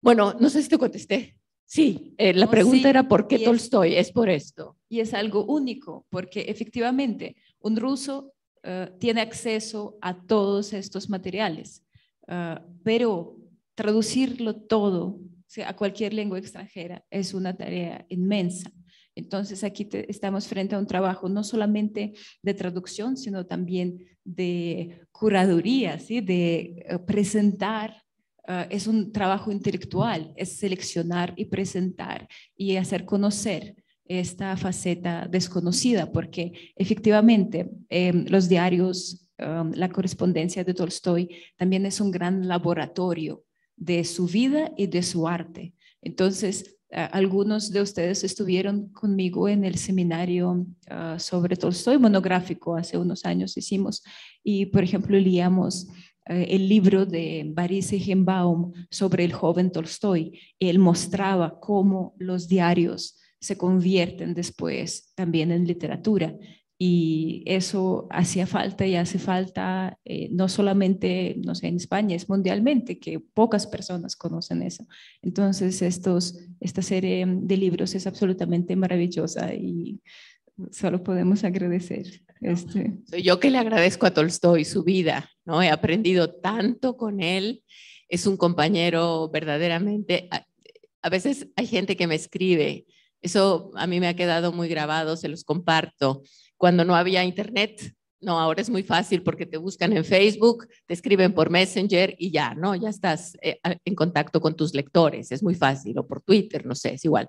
Bueno, no sé si te contesté. Sí, eh, la oh, pregunta era por qué Tolstoy, es, por esto. Y es algo único, porque efectivamente un ruso eh, tiene acceso a todos estos materiales, eh, pero traducirlo todo a cualquier lengua extranjera es una tarea inmensa. Entonces aquí estamos frente a un trabajo no solamente de traducción, sino también de curaduría, ¿sí? de presentar Ah, es un trabajo intelectual, es seleccionar y presentar y hacer conocer esta faceta desconocida, porque efectivamente em, los diarios, um, la correspondencia de Tolstoy también es un gran laboratorio de su vida y de su arte. Entonces, ah, algunos de ustedes estuvieron conmigo en el seminario ah, sobre Tolstoy monográfico, hace unos años hicimos, y por ejemplo leíamos eh, el libro de Baris Hembaum sobre el joven Tolstoy. Él mostraba cómo los diarios se convierten después también en literatura y eso hacía falta y hace falta eh, no solamente, no sé, en España, es mundialmente, que pocas personas conocen eso. Entonces, esta serie de libros es absolutamente maravillosa y solo podemos agradecer. Soy este, yo que le agradezco a Tolstoy su vida, ¿no? He aprendido tanto con él, es un compañero verdaderamente... A, a, veces hay gente que me escribe, eso a mí me ha quedado muy grabado, se los comparto. Cuando no había internet, no, ahora es muy fácil porque te buscan en Facebook, te escriben por Messenger y ya, ¿no? Ya estás eh, en contacto con tus lectores, es muy fácil, o por Twitter, no sé, es igual.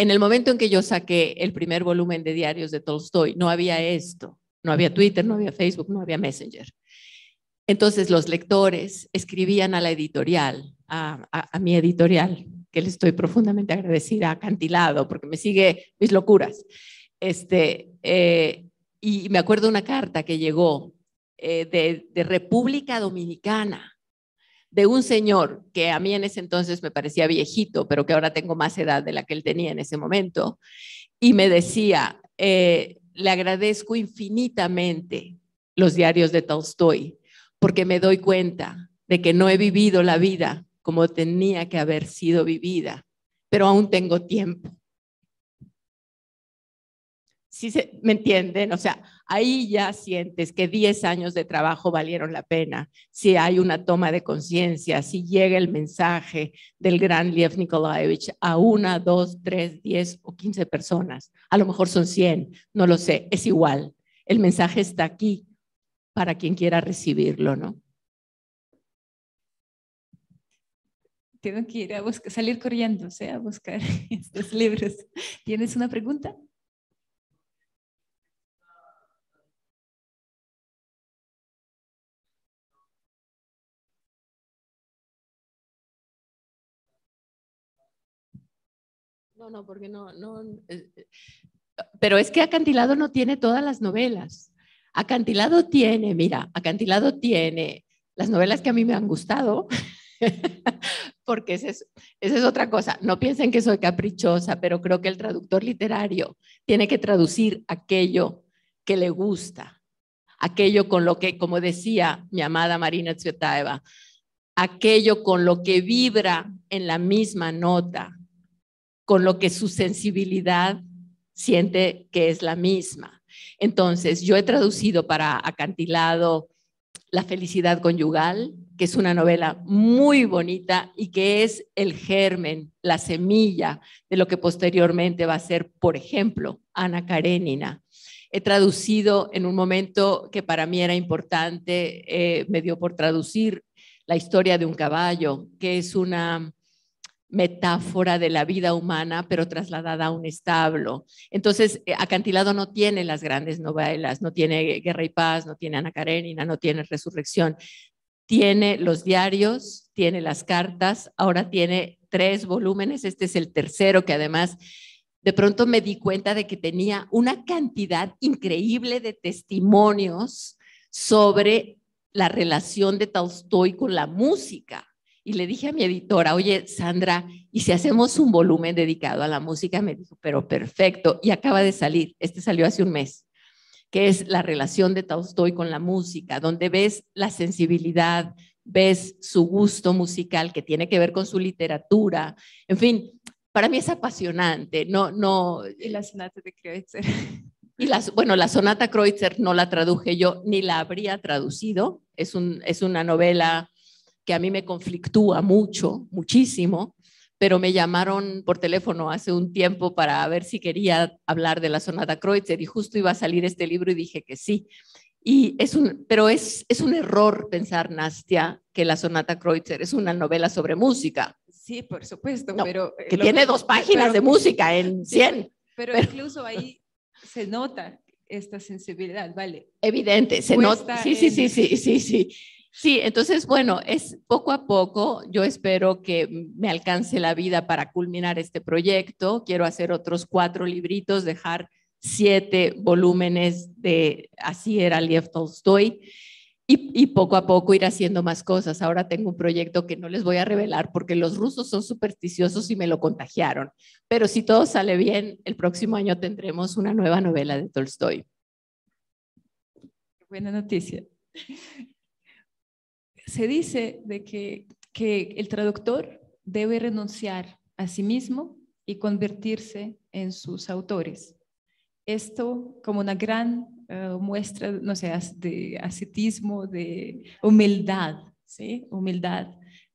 En el momento en que yo saqué el primer volumen de diarios de Tolstoy, no había esto. No había Twitter, no había Facebook, no había Messenger. Entonces los lectores escribían a la editorial, a, mi editorial, que le estoy profundamente agradecida, acantilado, porque me sigue mis locuras. Este, eh, y me acuerdo una carta que llegó eh, de, República Dominicana, de un señor que a mí en ese entonces me parecía viejito, pero que ahora tengo más edad de la que él tenía en ese momento, y me decía, eh, le agradezco infinitamente los diarios de Tolstoy, porque me doy cuenta de que no he vivido la vida como tenía que haber sido vivida, pero aún tengo tiempo. se, me entienden? O sea, ahí ya sientes que 10 años de trabajo valieron la pena, si hay una toma de conciencia, si llega el mensaje del gran Lev Nikolaevich a una, dos, tres, diez o quince personas. A lo mejor son 100, no lo sé, es igual. El mensaje está aquí para quien quiera recibirlo, ¿no? Tengo que ir a salir corriendo, a buscar estos libros. ¿Tienes una pregunta? No, no, porque no, no. Eh, eh, pero es que Acantilado no tiene todas las novelas. Acantilado tiene, mira, Acantilado tiene las novelas que a mí me han gustado, porque esa es, otra cosa. No piensen que soy caprichosa, pero creo que el traductor literario tiene que traducir aquello que le gusta, aquello con lo que, como decía mi amada Marina Tsvetaeva, aquello con lo que vibra en la misma nota con lo que su sensibilidad siente que es la misma. Entonces, yo he traducido para acantilado La felicidad conyugal, que es una novela muy bonita y que es el germen, la semilla de lo que posteriormente va a ser, por ejemplo, Ana Karenina. He traducido en un momento que para mí era importante, eh, me dio por traducir La historia de un caballo, que es una metáfora de la vida humana, pero trasladada a un establo. Entonces, eh, Acantilado no tiene las grandes novelas, no tiene Guerra y Paz, no tiene Ana Karenina, no tiene Resurrección. Tiene los diarios, tiene las cartas, ahora tiene tres volúmenes, este es el tercero que además de pronto me di cuenta de que tenía una cantidad increíble de testimonios sobre la relación de Tolstoy con la música y le dije a mi editora, oye, Sandra, ¿y si hacemos un volumen dedicado a la música? Me dijo, pero perfecto, y acaba de salir, este salió hace un mes, que es la relación de Tolstoy con la música, donde ves la sensibilidad, ves su gusto musical que tiene que ver con su literatura, en fin, para mí es apasionante, no, no... Y la sonata de Kreutzer. Y las, bueno, la sonata Kreutzer no la traduje yo, ni la habría traducido, es, un, es una novela que a mí me conflictúa mucho, muchísimo, pero me llamaron por teléfono hace un tiempo para ver si quería hablar de la sonata Kreutzer y justo iba a salir este libro y dije que sí. Y es un, pero es, es un error pensar, Nastia, que la sonata Kreutzer es una novela sobre música. Sí, por supuesto, pero... Que tiene dos páginas de música en 100. pero, incluso ahí se nota esta sensibilidad, ¿vale? Evidente, se nota. Sí, sí, sí, sí, sí, sí. Sí, entonces, bueno, es poco a poco. Yo espero que me alcance la vida para culminar este proyecto. Quiero hacer otros cuatro libritos, dejar siete volúmenes de Así era Liev Tolstoy. Y, poco a poco ir haciendo más cosas. Ahora tengo un proyecto que no les voy a revelar porque los rusos son supersticiosos y me lo contagiaron. Pero si todo sale bien, el próximo año tendremos una nueva novela de Tolstoy. Buena noticia. Se dice de que el traductor debe renunciar a sí mismo y convertirse en sus autores. Esto como una gran eh, muestra, no sé, de ascetismo, de humildad, ¿sí? Humildad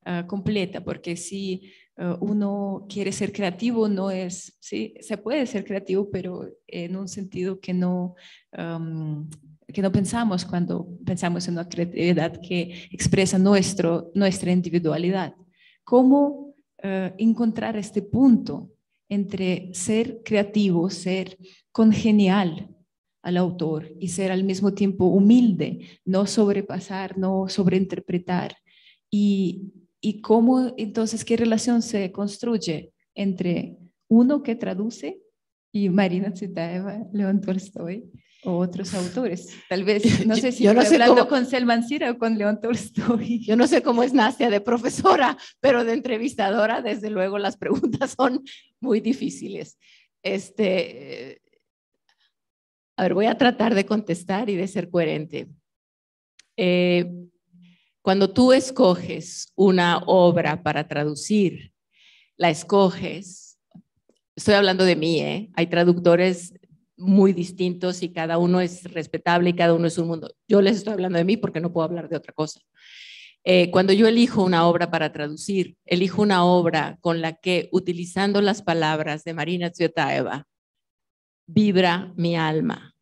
ah, completa, porque si eh, uno quiere ser creativo, no es, ¿sí? Se puede ser creativo, pero en un sentido que no... que no pensamos cuando pensamos en una creatividad que expresa nuestro, nuestra individualidad. ¿Cómo eh, encontrar este punto entre ser creativo, ser congenial al autor y ser al mismo tiempo humilde, no sobrepasar, no sobreinterpretar. Y, cómo entonces, qué relación se construye entre uno que traduce y Marina Zitaeva, León Tolstoy o otros autores. Tal vez, no sé si yo, no estoy hablando con Selman o con León Tolstoy. Yo no sé cómo es Nastia de profesora, pero de entrevistadora, desde luego las preguntas son muy difíciles. Este, a ver, voy a tratar de contestar y de ser coherente. Eh, cuando tú escoges una obra para traducir, la escoges, estoy hablando de mí, ¿eh? hay traductores muy distintos y cada uno es respetable y cada uno es un mundo. Yo les estoy hablando de mí porque no puedo hablar de otra cosa. Eh, cuando yo elijo una obra para traducir, elijo una obra con la que, utilizando las palabras de Marina Tsvetaeva, vibra mi alma.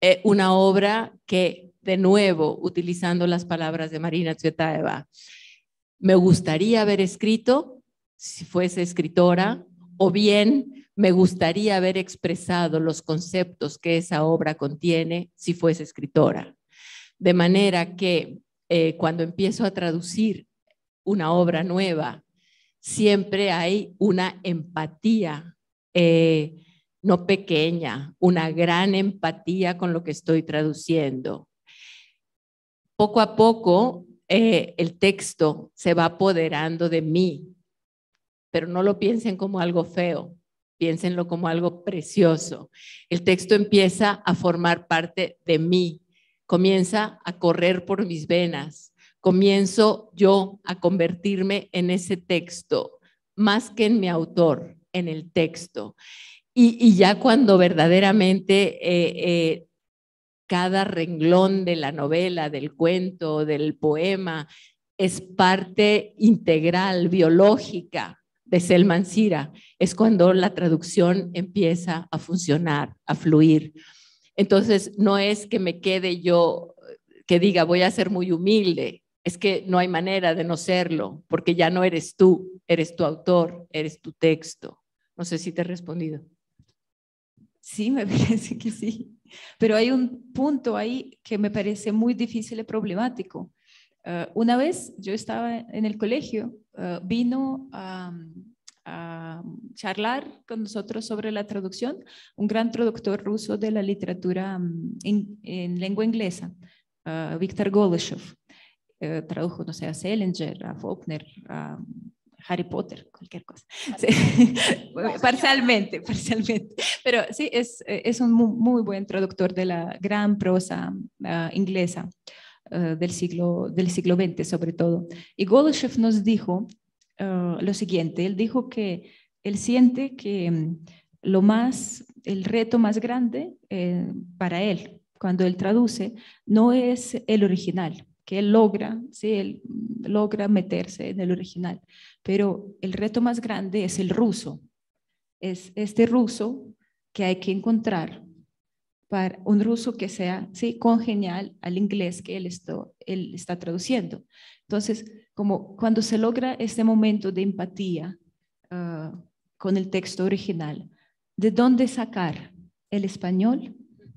Eh, una obra que, de nuevo, utilizando las palabras de Marina Tsvetaeva, me gustaría haber escrito si fuese escritora, o bien me gustaría haber expresado los conceptos que esa obra contiene si fuese escritora. De manera que eh, cuando empiezo a traducir una obra nueva, siempre hay una empatía. Eh, no pequeña, una gran empatía con lo que estoy traduciendo. Poco a poco eh, el texto se va apoderando de mí, pero no lo piensen como algo feo, piénsenlo como algo precioso. El texto empieza a formar parte de mí, comienza a correr por mis venas, comienzo yo a convertirme en ese texto, más que en mi autor, en el texto. Y, ya cuando verdaderamente eh, eh, cada renglón de la novela, del cuento, del poema, es parte integral, biológica de Selman Sira, es cuando la traducción empieza a funcionar, a fluir. Entonces, no es que me quede yo, que diga, voy a ser muy humilde, es que no hay manera de no serlo, porque ya no eres tú, eres tu autor, eres tu texto. No sé si te he respondido. Sí, me parece que sí. Pero hay un punto ahí que me parece muy difícil y problemático. Eh, una vez yo estaba en el colegio, eh, vino a, charlar con nosotros sobre la traducción un gran traductor ruso de la literatura mm, en lengua inglesa, eh, Víctor tradujo, no sé, a Selinger, a Faulkner, a Harry Potter, cualquier cosa. parcialmente, parcialmente. Pero sí, es, un muy, buen traductor de la gran prosa ah, inglesa ah, del, siglo, del siglo XX, sobre todo. Y Goloshev nos dijo ah, lo siguiente, él dijo que él siente que mm, lo más, el reto más grande eh, para él cuando él traduce no es el original, que él logra, ¿sí? él logra meterse en el original. Pero el reto más grande es el ruso, es este ruso que hay que encontrar, para un ruso que sea ¿sí? congenial al inglés que él, esto, está traduciendo. Entonces, como cuando se logra este momento de empatía ah, con el texto original, ¿de dónde sacar el español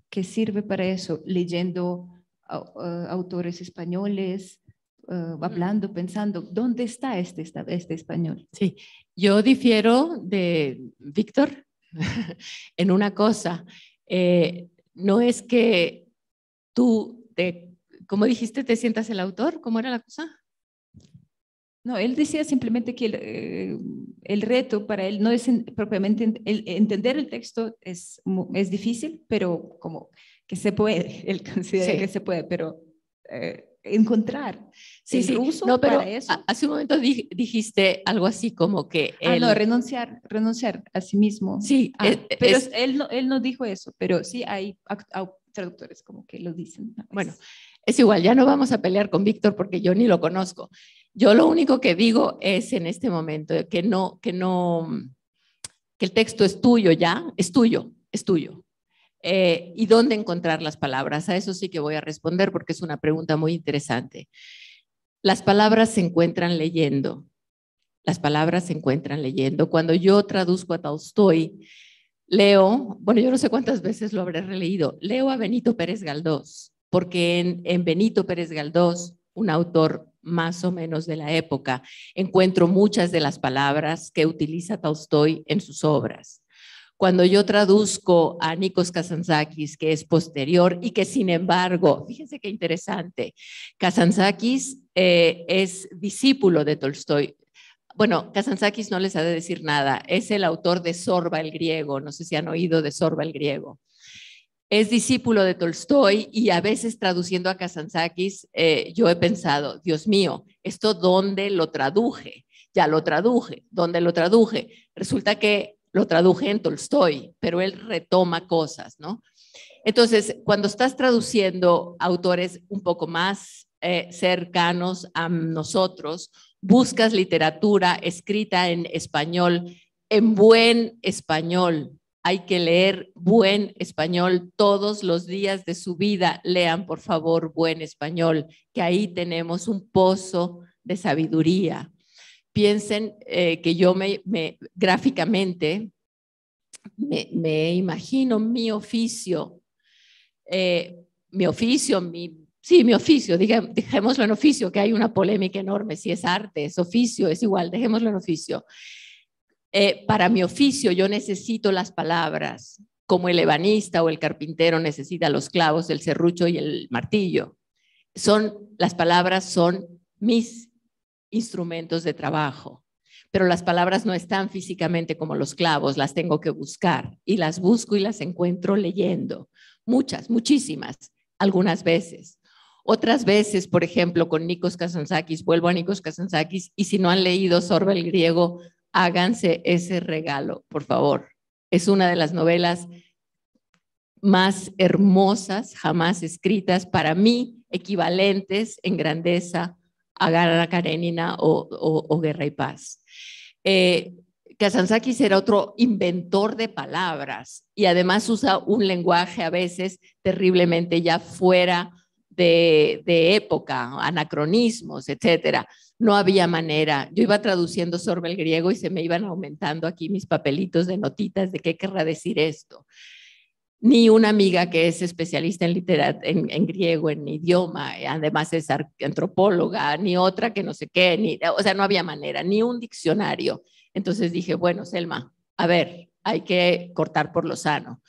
que sirve para eso leyendo? Eh, autores españoles, eh, hablando, pensando, ¿dónde está este, este español? Sí, yo difiero de Víctor en una cosa. Eh, no es que tú, te, como dijiste, te sientas el autor, ¿cómo era la cosa? No, él decía simplemente que el, el reto para él no es propiamente entender el texto es, es difícil, pero como que se puede, él considera que se puede, pero eh, encontrar sí, el sí. uso pero para eso. Hace un momento dijiste algo así como que... Ah, no, renunciar, renunciar a sí mismo. Sí. Ah, eh, eh, pero Él, no, él no dijo eso, pero sí hay traductores como que lo dicen. Bueno, es igual, ya no vamos a pelear con Víctor porque yo ni lo conozco. Yo lo único que digo es en este momento que no, que no, que el texto es tuyo ya, es tuyo, es tuyo. Eh, y dónde encontrar las palabras. A eso sí que voy a responder porque es una pregunta muy interesante. Las palabras se encuentran leyendo. Las palabras se encuentran leyendo. Cuando yo traduzco a Tolstoy, leo, bueno, yo no sé cuántas veces lo habré releído, leo a Benito Pérez Galdós, porque en, en Benito Pérez Galdós, un autor más o menos de la época, encuentro muchas de las palabras que utiliza Tolstoy en sus obras. Cuando yo traduzco a Nikos Kazantzakis, que es posterior y que sin embargo, fíjense qué interesante, Kazantzakis eh, es discípulo de Tolstoy. Bueno, Kazantzakis no les ha de decir nada, es el autor de Sorba el griego, no sé si han oído de Sorba el griego es discípulo de Tolstoy y a veces traduciendo a Kazantzakis, eh, yo he pensado, Dios mío, ¿esto dónde lo traduje? Ya lo traduje, ¿dónde lo traduje? Resulta que lo traduje en Tolstoy, pero él retoma cosas, ¿no? Entonces, cuando estás traduciendo autores un poco más eh, cercanos a nosotros, buscas literatura escrita en español, en buen español. Hay que leer buen español todos los días de su vida. Lean, por favor, buen español, que ahí tenemos un pozo de sabiduría piensen eh, que yo me, gráficamente me, imagino mi oficio, eh, mi oficio, mi, sí, mi oficio, dejémoslo en oficio, que hay una polémica enorme, si es arte, es oficio, es igual, dejémoslo en oficio. Eh, para mi oficio yo necesito las palabras, como el ebanista o el carpintero necesita los clavos, el serrucho y el martillo. Son, las palabras son mis instrumentos de trabajo, pero las palabras no están físicamente como los clavos, las tengo que buscar y las busco y las encuentro leyendo, muchas, muchísimas, algunas veces. Otras veces, por ejemplo, con Nikos Kazantzakis, vuelvo a Nikos Kazantzakis y si no han leído Sorba el griego, háganse ese regalo, por favor. Es una de las novelas más hermosas jamás escritas, para mí equivalentes en grandeza Agarra Karenina o, Guerra y Paz. Eh, era otro inventor de palabras y además usa un lenguaje a veces terriblemente ya fuera de, época, anacronismos, etcétera. No había manera. Yo iba traduciendo Sorbel el griego y se me iban aumentando aquí mis papelitos de notitas de qué querrá decir esto ni una amiga que es especialista en, en, griego, en idioma, eh, además es antropóloga, ni otra que no sé qué, ni, o sea, no había manera, ni un diccionario. Entonces dije, bueno, Selma, a ver, hay que cortar por lo sano.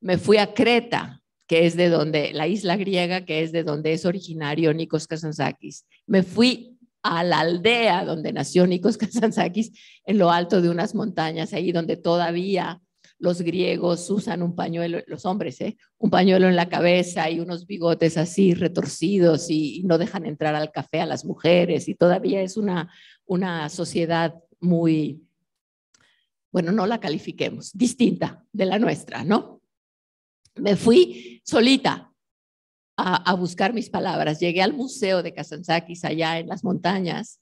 Me fui a Creta, que es de donde, la isla griega, que es de donde es originario Nikos Kazantzakis. Me fui a la aldea donde nació Nikos Kazantzakis, en lo alto de unas montañas, ahí donde todavía los griegos usan un pañuelo, los hombres, ¿eh? un pañuelo en la cabeza y unos bigotes así retorcidos y, no dejan entrar al café a las mujeres y todavía es una, una sociedad muy, bueno, no la califiquemos, distinta de la nuestra, ¿no? Me fui solita a, buscar mis palabras, llegué al museo de Kazantzakis allá en las montañas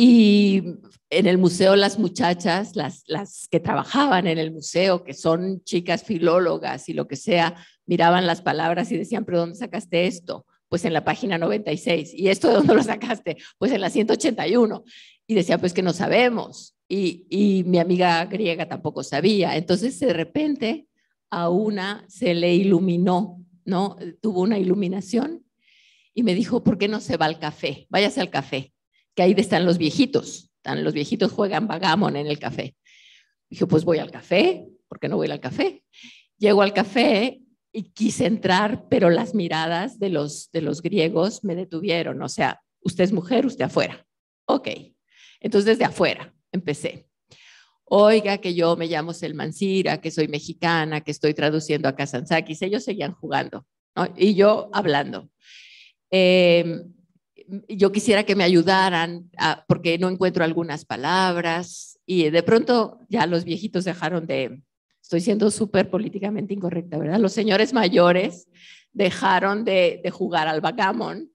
y en el museo las muchachas, las, las que trabajaban en el museo, que son chicas filólogas y lo que sea, miraban las palabras y decían, pero ¿dónde sacaste esto? Pues en la página 96. ¿Y esto de dónde lo sacaste? Pues en la 181. Y decía, pues que no sabemos. Y, y mi amiga griega tampoco sabía. Entonces de repente a una se le iluminó, ¿no? Tuvo una iluminación y me dijo, ¿por qué no se va al café? Váyase al café que ahí están los viejitos, están los viejitos juegan bagamón en el café. Dije, pues voy al café, ¿por qué no voy al café. Llego al café y quise entrar, pero las miradas de los, de los griegos me detuvieron. O sea, usted es mujer, usted afuera. Ok. Entonces, desde afuera empecé. Oiga, que yo me llamo Selmancira, que soy mexicana, que estoy traduciendo a Kazantzakis. Ellos seguían jugando y yo hablando. Eh, yo quisiera que me ayudaran porque no encuentro algunas palabras y de pronto ya los viejitos dejaron de, estoy siendo súper políticamente incorrecta, ¿verdad? Los señores mayores dejaron de, jugar al backgammon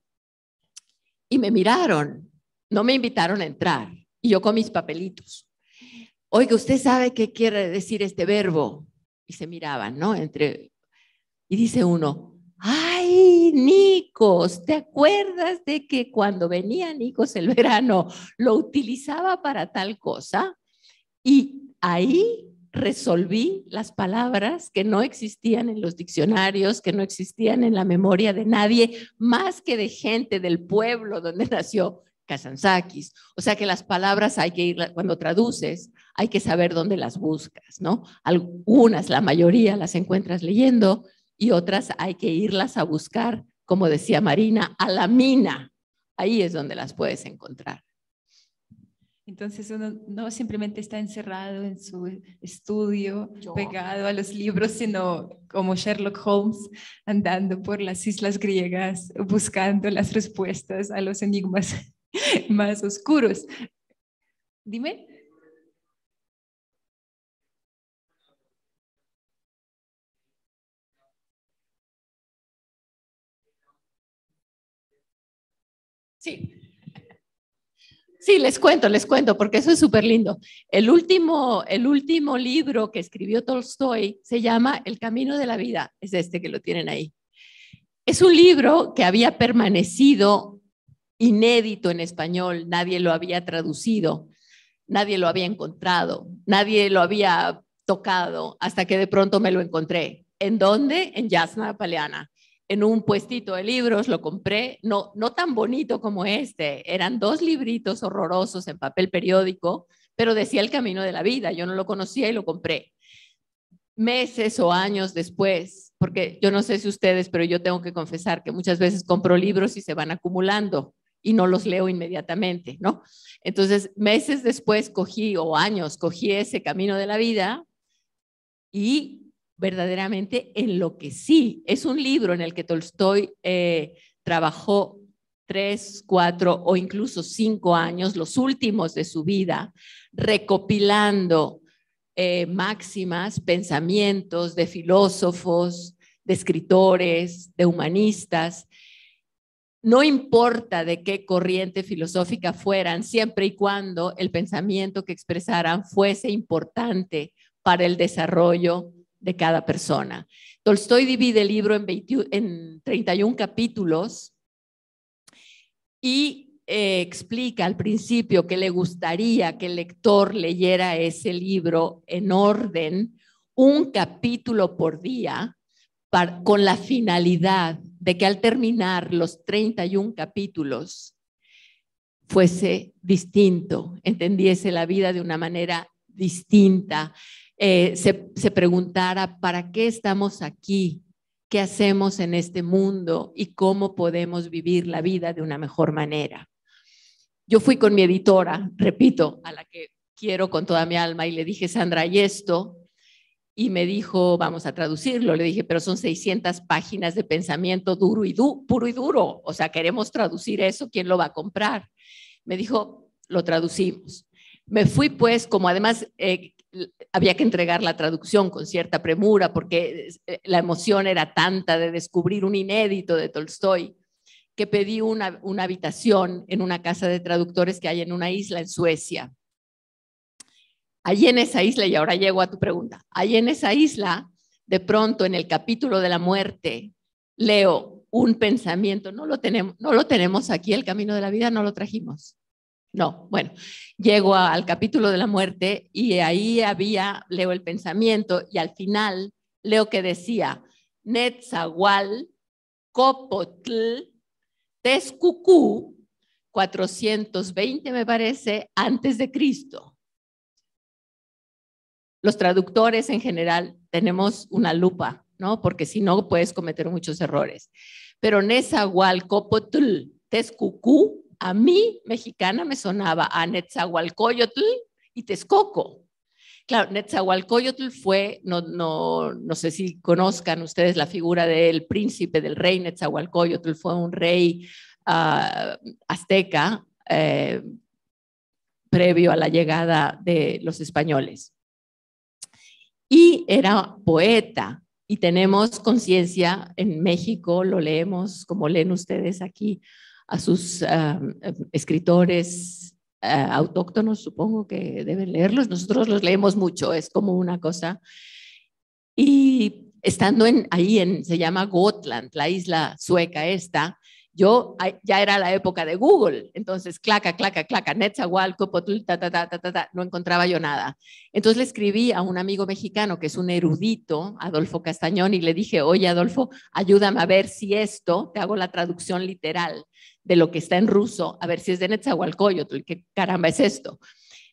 y me miraron, no me invitaron a entrar y yo con mis papelitos. Oiga, ¿usted sabe qué quiere decir este verbo? Y se miraban, ¿no? Entre, y dice uno, Ay, Nicos, ¿te acuerdas de que cuando venía Nicos el verano lo utilizaba para tal cosa? Y ahí resolví las palabras que no existían en los diccionarios, que no existían en la memoria de nadie, más que de gente del pueblo donde nació Kazansakis. O sea que las palabras hay que ir, cuando traduces, hay que saber dónde las buscas, ¿no? Algunas, la mayoría las encuentras leyendo y otras hay que irlas a buscar, como decía Marina, a la mina. Ahí es donde las puedes encontrar. Entonces uno no simplemente está encerrado en su estudio, pegado a los libros, sino como Sherlock Holmes andando por las islas griegas buscando las respuestas a los enigmas más oscuros. Dime. Sí. les cuento, les cuento, porque eso es súper lindo. El último, el último libro que escribió Tolstoy se llama El Camino de la Vida. Es este que lo tienen ahí. Es un libro que había permanecido inédito en español, nadie lo había traducido, nadie lo había encontrado, nadie lo había tocado, hasta que de pronto me lo encontré. ¿En dónde? En Yasna Paleana en un puestito de libros, lo compré, no, no tan bonito como este, eran dos libritos horrorosos en papel periódico, pero decía el camino de la vida, yo no lo conocía y lo compré. Meses o años después, porque yo no sé si ustedes, pero yo tengo que confesar que muchas veces compro libros y se van acumulando y no los leo inmediatamente, ¿no? Entonces, meses después cogí, o años, cogí ese camino de la vida y verdaderamente en lo que sí Es un libro en el que Tolstoy eh, trabajó tres, cuatro o incluso cinco años, los últimos de su vida, recopilando eh, máximas, pensamientos de filósofos, de escritores, de humanistas. No importa de qué corriente filosófica fueran, siempre y cuando el pensamiento que expresaran fuese importante para el desarrollo de cada persona. Tolstoy divide el libro en, 31 capítulos y eh, explica al principio que le gustaría que el lector leyera ese libro en orden, un capítulo por día, con la finalidad de que al terminar los 31 capítulos fuese distinto, entendiese la vida de una manera distinta, eh, se, se preguntara, ¿para qué estamos aquí? ¿Qué hacemos en este mundo? ¿Y cómo podemos vivir la vida de una mejor manera? Yo fui con mi editora, repito, a la que quiero con toda mi alma, y le dije, Sandra, ¿y esto? y me dijo, vamos a traducirlo. Le dije, pero son 600 páginas de pensamiento duro y du puro y duro. O sea, queremos traducir eso, ¿quién lo va a comprar? Me dijo, lo traducimos. Me fui pues, como además eh, había que entregar la traducción con cierta premura porque eh, la emoción era tanta de descubrir un inédito de Tolstoy que pedí una, habitación en una casa de traductores que hay en una isla en Suecia. Allí en esa isla, y ahora llego a tu pregunta, allí en esa isla, de pronto en el capítulo de la muerte, leo un pensamiento, no lo tenemos, no lo tenemos aquí, el camino de la vida no lo trajimos. No, bueno, llego al capítulo de la muerte y ahí había, leo el pensamiento y al final leo que decía, Netzahual, Copotl, Tezcucú, 420 me parece, antes de Cristo. Los traductores en general tenemos una lupa, ¿no? Porque si no puedes cometer muchos errores. Pero Netzahual, Copotl, Tezcucú a mí, mexicana, me sonaba a Netzahualcoyotl y Texcoco. Claro, Netzahualcoyotl fue, no, sé si conozcan ustedes la figura del príncipe del rey Netzahualcoyotl, fue un rey ah, azteca eh, previo a la llegada de los españoles. Y era poeta, y tenemos conciencia en México, lo leemos como leen ustedes aquí, a sus ah, escritores ah, autóctonos, supongo que deben leerlos. Nosotros los leemos mucho, es como una cosa. Y estando en, ahí en, se llama Gotland, la isla sueca esta, yo ya era la época de Google, entonces claca, claca, claca, Netzahual, Copotl, ta, ta, ta, ta, ta, no encontraba yo nada. Entonces le escribí a un amigo mexicano que es un erudito, Adolfo Castañón, y le dije, oye Adolfo, ayúdame a ver si esto, te hago la traducción literal de lo que está en ruso, a ver si es de Netzahualcoyotl, qué caramba es esto.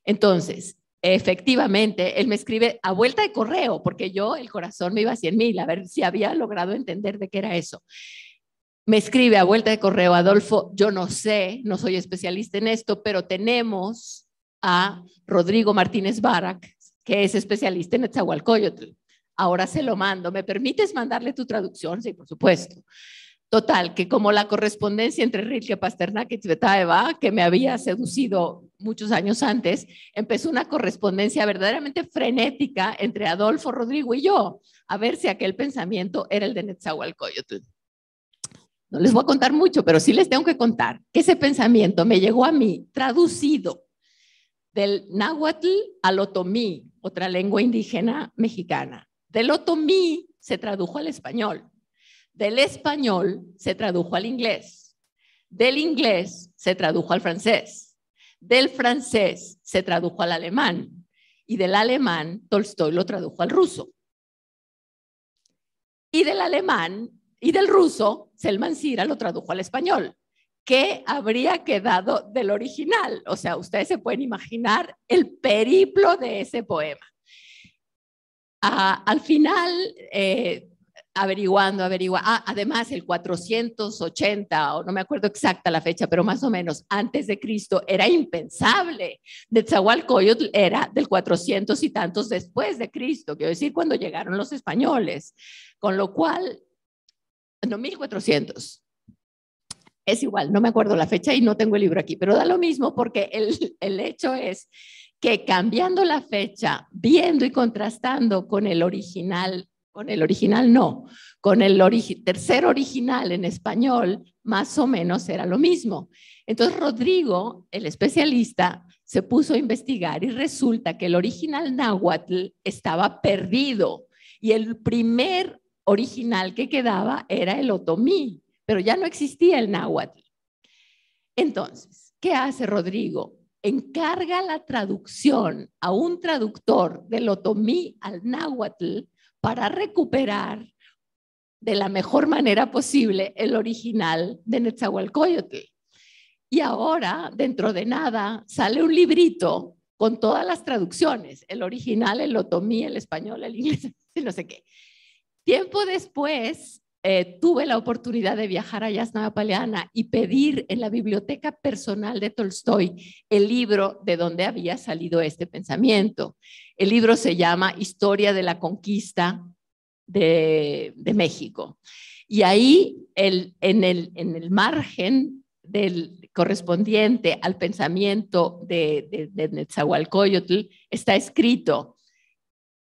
Entonces, efectivamente, él me escribe a vuelta de correo, porque yo el corazón me iba a 100 mil, a ver si había logrado entender de qué era eso me escribe a vuelta de correo, Adolfo, yo no sé, no soy especialista en esto, pero tenemos a Rodrigo Martínez Barak, que es especialista en Etzahualcoyotl. Ahora se lo mando. ¿Me permites mandarle tu traducción? Sí, por supuesto. Total, que como la correspondencia entre Rilke Pasternak y Tsvetaeva, que me había seducido muchos años antes, empezó una correspondencia verdaderamente frenética entre Adolfo Rodrigo y yo, a ver si aquel pensamiento era el de Netzahualcoyotl. No les voy a contar mucho, pero sí les tengo que contar que ese pensamiento me llegó a mí traducido del náhuatl al otomí, otra lengua indígena mexicana. Del otomí se tradujo al español. Del español se tradujo al inglés. Del inglés se tradujo al francés. Del francés se tradujo al alemán. Y del alemán Tolstoy lo tradujo al ruso. Y del alemán y del ruso, Selman Sira lo tradujo al español. ¿Qué habría quedado del original? O sea, ustedes se pueden imaginar el periplo de ese poema. Ah, al final, eh, averiguando, averiguando, ah, además el 480, o no me acuerdo exacta la fecha, pero más o menos antes de Cristo, era impensable. De Netzahualcoyotl era del 400 y tantos después de Cristo, quiero decir, cuando llegaron los españoles. Con lo cual, no, 1400. Es igual, no me acuerdo la fecha y no tengo el libro aquí, pero da lo mismo porque el, hecho es que cambiando la fecha, viendo y contrastando con el original, con el original no, con el tercer original en español, más o menos era lo mismo. Entonces Rodrigo, el especialista, se puso a investigar y resulta que el original náhuatl estaba perdido y el primer original que quedaba era el otomí, pero ya no existía el náhuatl. Entonces, ¿qué hace Rodrigo? Encarga la traducción a un traductor del otomí al náhuatl para recuperar de la mejor manera posible el original de Netzahualcoyotl. Y ahora, dentro de nada, sale un librito con todas las traducciones, el original, el otomí, el español, el inglés, no sé qué. Tiempo después, eh, tuve la oportunidad de viajar a Yasna Paleana y pedir en la biblioteca personal de Tolstoy el libro de donde había salido este pensamiento. El libro se llama Historia de la Conquista de, México. Y ahí, en, el, margen del correspondiente al pensamiento de, de, está escrito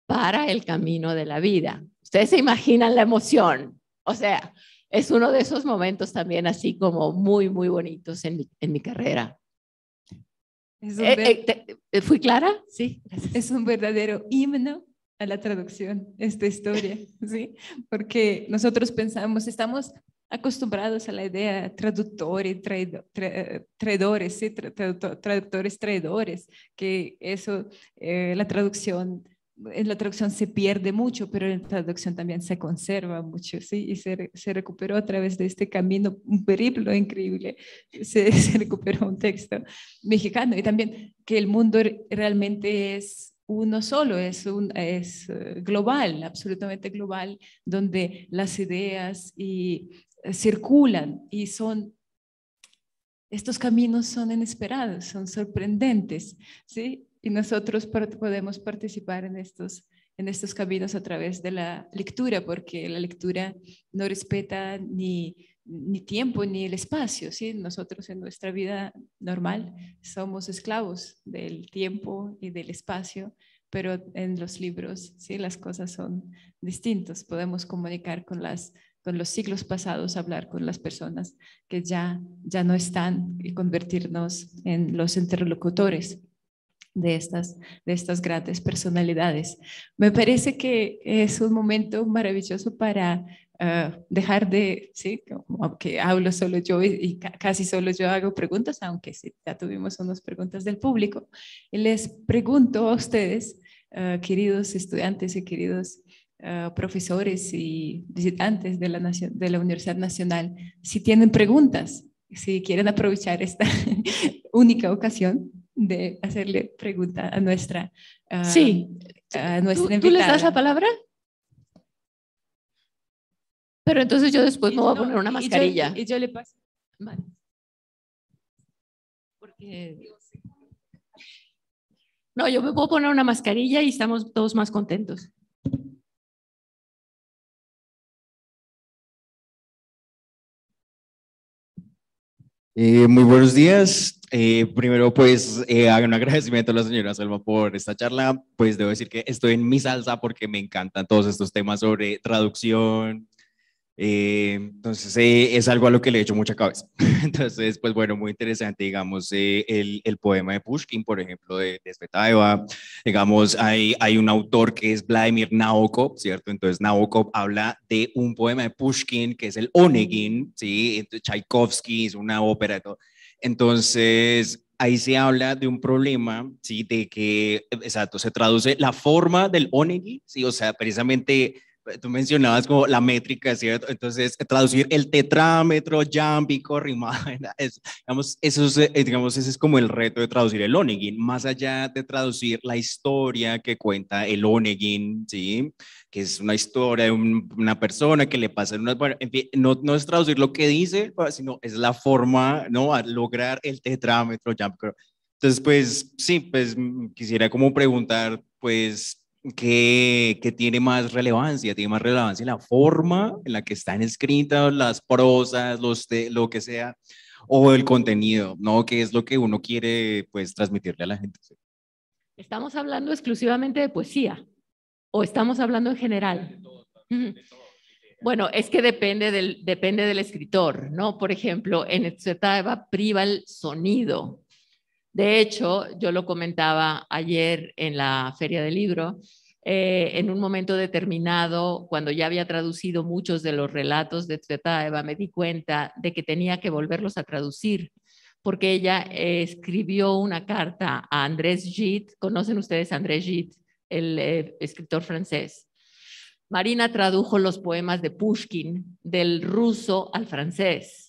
para el camino de la vida Ustedes se imaginan la emoción. O sea, es uno de esos momentos también así como muy, muy bonitos en mi, carrera. Eh, eh, eh, ¿Fui clara? Sí, Es un verdadero himno a la traducción esta historia, ¿sí? Porque nosotros pensamos, estamos acostumbrados a la idea traductores, traido, traidores, ¿sí? traductores, traidores, que eso, la traducción en la traducción se pierde mucho, pero en la traducción también se conserva mucho, ¿sí? Y se, se recuperó a través de este camino, un periplo increíble, se, se, recuperó un texto mexicano. Y también que el mundo realmente es uno solo, es, un, es eh, global, absolutamente global, donde las ideas y, eh, circulan y son estos caminos son inesperados, son sorprendentes, ¿sí? y nosotros podemos participar en estos, en estos caminos a través de la lectura, porque la lectura no respeta ni, tiempo ni el espacio. ¿sí? Nosotros en nuestra vida normal somos esclavos del tiempo y del espacio, pero en los libros ¿sí? las cosas son distintas. Podemos comunicar con las con los siglos pasados, hablar con las personas que ya, ya no están y convertirnos en los interlocutores de estas, de estas grandes personalidades. Me parece que es un momento maravilloso para ah, dejar de, sí, hablo solo yo y, casi solo yo hago preguntas, aunque sí, ya tuvimos unas preguntas del público, y les pregunto a ustedes, ah, queridos estudiantes y queridos ah, profesores y visitantes de la Universidad Nacional, si tienen preguntas, si quieren aprovechar esta única ocasión de hacerle pregunta a nuestra. Ah, sí. A nuestra ¿Tú, invitada. ¿Tú les das la palabra? Pero entonces yo después me voy a poner una mascarilla. Y yo, le paso. No, yo me puedo poner una mascarilla y estamos todos más contentos. Eh, muy buenos días. Eh, primero, pues, eh, hago un agradecimiento a la señora Selva por esta charla. Pues debo decir que estoy en mi salsa porque me encantan todos estos temas sobre traducción. Eh, entonces, eh, es algo a lo que le he hecho mucha cabeza. Entonces, pues bueno, muy interesante, digamos, el, el, poema de Pushkin, por ejemplo, de, de Digamos, hay, hay un autor que es Vladimir Nabokov, ¿cierto? Entonces, Nabokov habla de un poema de Pushkin que es el Onegin, ¿sí? Entonces, Tchaikovsky es una ópera y todo. Entonces, ahí se habla de un problema, ¿sí? De que, e, exacto, se traduce la forma del onegi, ¿sí? O sea, precisamente eh, tú mencionabas como la métrica, ¿cierto? Entonces, traducir el tetrámetro, yambico, rimado, es, digamos, eso eh, digamos, ese es como el reto de traducir el Onegin, más allá de traducir la historia que cuenta el Onegin, ¿sí? Que es una historia de una persona que le pasa unas... en fin, no, no, es traducir lo que dice, sino es la forma, ¿no? A lograr el tetrámetro, yambico. Entonces, pues, sí, pues mm, quisiera como preguntar, pues, que, tiene más relevancia, tiene más relevancia la forma en la que están escritas las prosas, lo que sea, o el contenido, ¿no? Que es lo que uno quiere, pues, transmitirle a la gente. ¿Estamos hablando exclusivamente de poesía o estamos hablando en general? Bueno, es que depende del, depende del escritor, ¿no? Por ejemplo, en Z-Eva priva el sonido, de hecho, yo lo comentaba ayer en la feria del libro, eh, en un momento determinado, cuando ya había traducido muchos de los relatos de Tsvetaeva, me di cuenta de que tenía que volverlos a traducir, porque ella escribió una carta a Andrés Gide, conocen ustedes a Andrés Gide, el eh, escritor francés. Marina tradujo los poemas de Pushkin del ruso al francés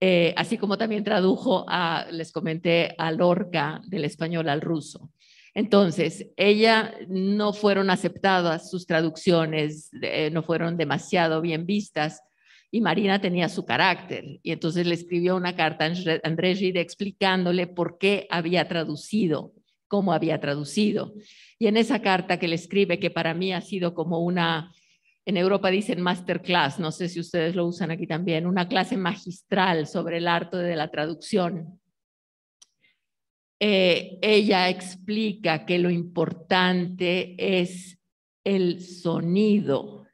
eh, así como también tradujo, a, les comenté, a Lorca del español al ruso. Entonces, ella no fueron aceptadas sus traducciones, eh, no fueron demasiado bien vistas y Marina tenía su carácter. Y entonces le escribió una carta a Andrés Gide explicándole por qué había traducido, cómo había traducido. Y en esa carta que le escribe, que para mí ha sido como una en Europa dicen masterclass, no sé si ustedes lo usan aquí también, una clase magistral sobre el arte de la traducción. Eh, ella explica que lo importante es el sonido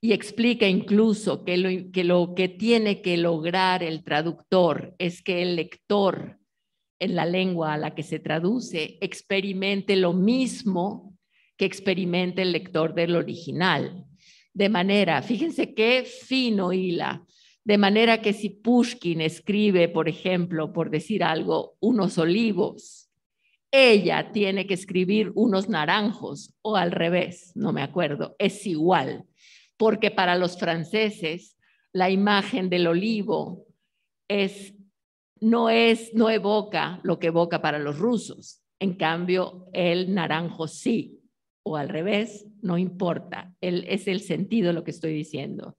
y explica incluso que que lo que tiene que lograr el traductor es que el lector en la lengua a la que se traduce experimente lo mismo que experimente el lector del original de manera, fíjense qué fino hila, de manera que si Pushkin escribe, por ejemplo, por decir algo, unos olivos, ella tiene que escribir unos naranjos o al revés, no me acuerdo, es igual, porque para los franceses la imagen del olivo es no es no evoca lo que evoca para los rusos. En cambio, el naranjo sí o al revés, no importa, es el sentido lo que estoy diciendo.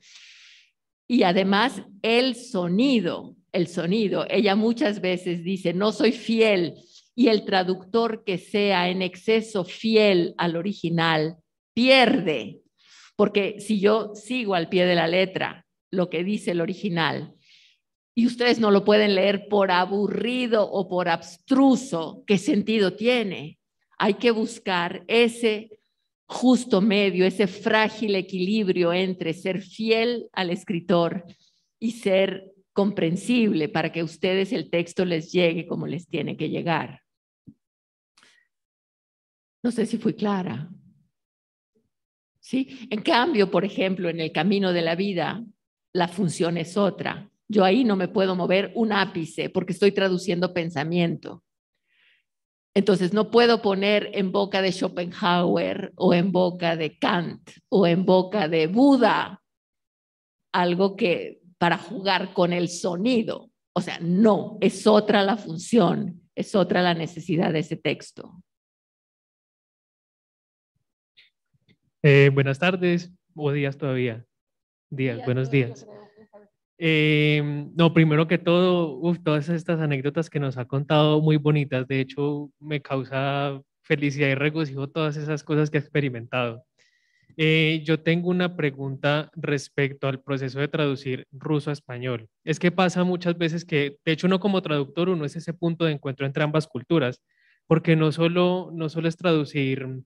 Y además el sonido, el sonido, ella muchas veces dice, no soy fiel, y el traductor que sea en exceso fiel al original pierde, porque si yo sigo al pie de la letra lo que dice el original, y ustedes no lo pueden leer por aburrido o por abstruso, ¿qué sentido tiene? Hay que buscar ese justo medio, ese frágil equilibrio entre ser fiel al escritor y ser comprensible para que a ustedes el texto les llegue como les tiene que llegar. No sé si fui clara. ¿Sí? En cambio, por ejemplo, en el camino de la vida, la función es otra. Yo ahí no me puedo mover un ápice porque estoy traduciendo pensamiento. Entonces, no puedo poner en boca de Schopenhauer o en boca de Kant o en boca de Buda algo que para jugar con el sonido. O sea, no, es otra la función, es otra la necesidad de ese texto. Eh, buenas tardes o días todavía. Días, buenos días. Em, no, primero que todo, todas estas anécdotas que nos ha contado muy bonitas, de hecho me causa felicidad y regocijo todas esas cosas que ha experimentado. Eh, yo tengo una pregunta respecto al proceso de traducir ruso a español. Es que pasa muchas veces que, de hecho, uno como traductor, uno es ese punto de encuentro entre ambas culturas, porque no solo, no solo es traducir,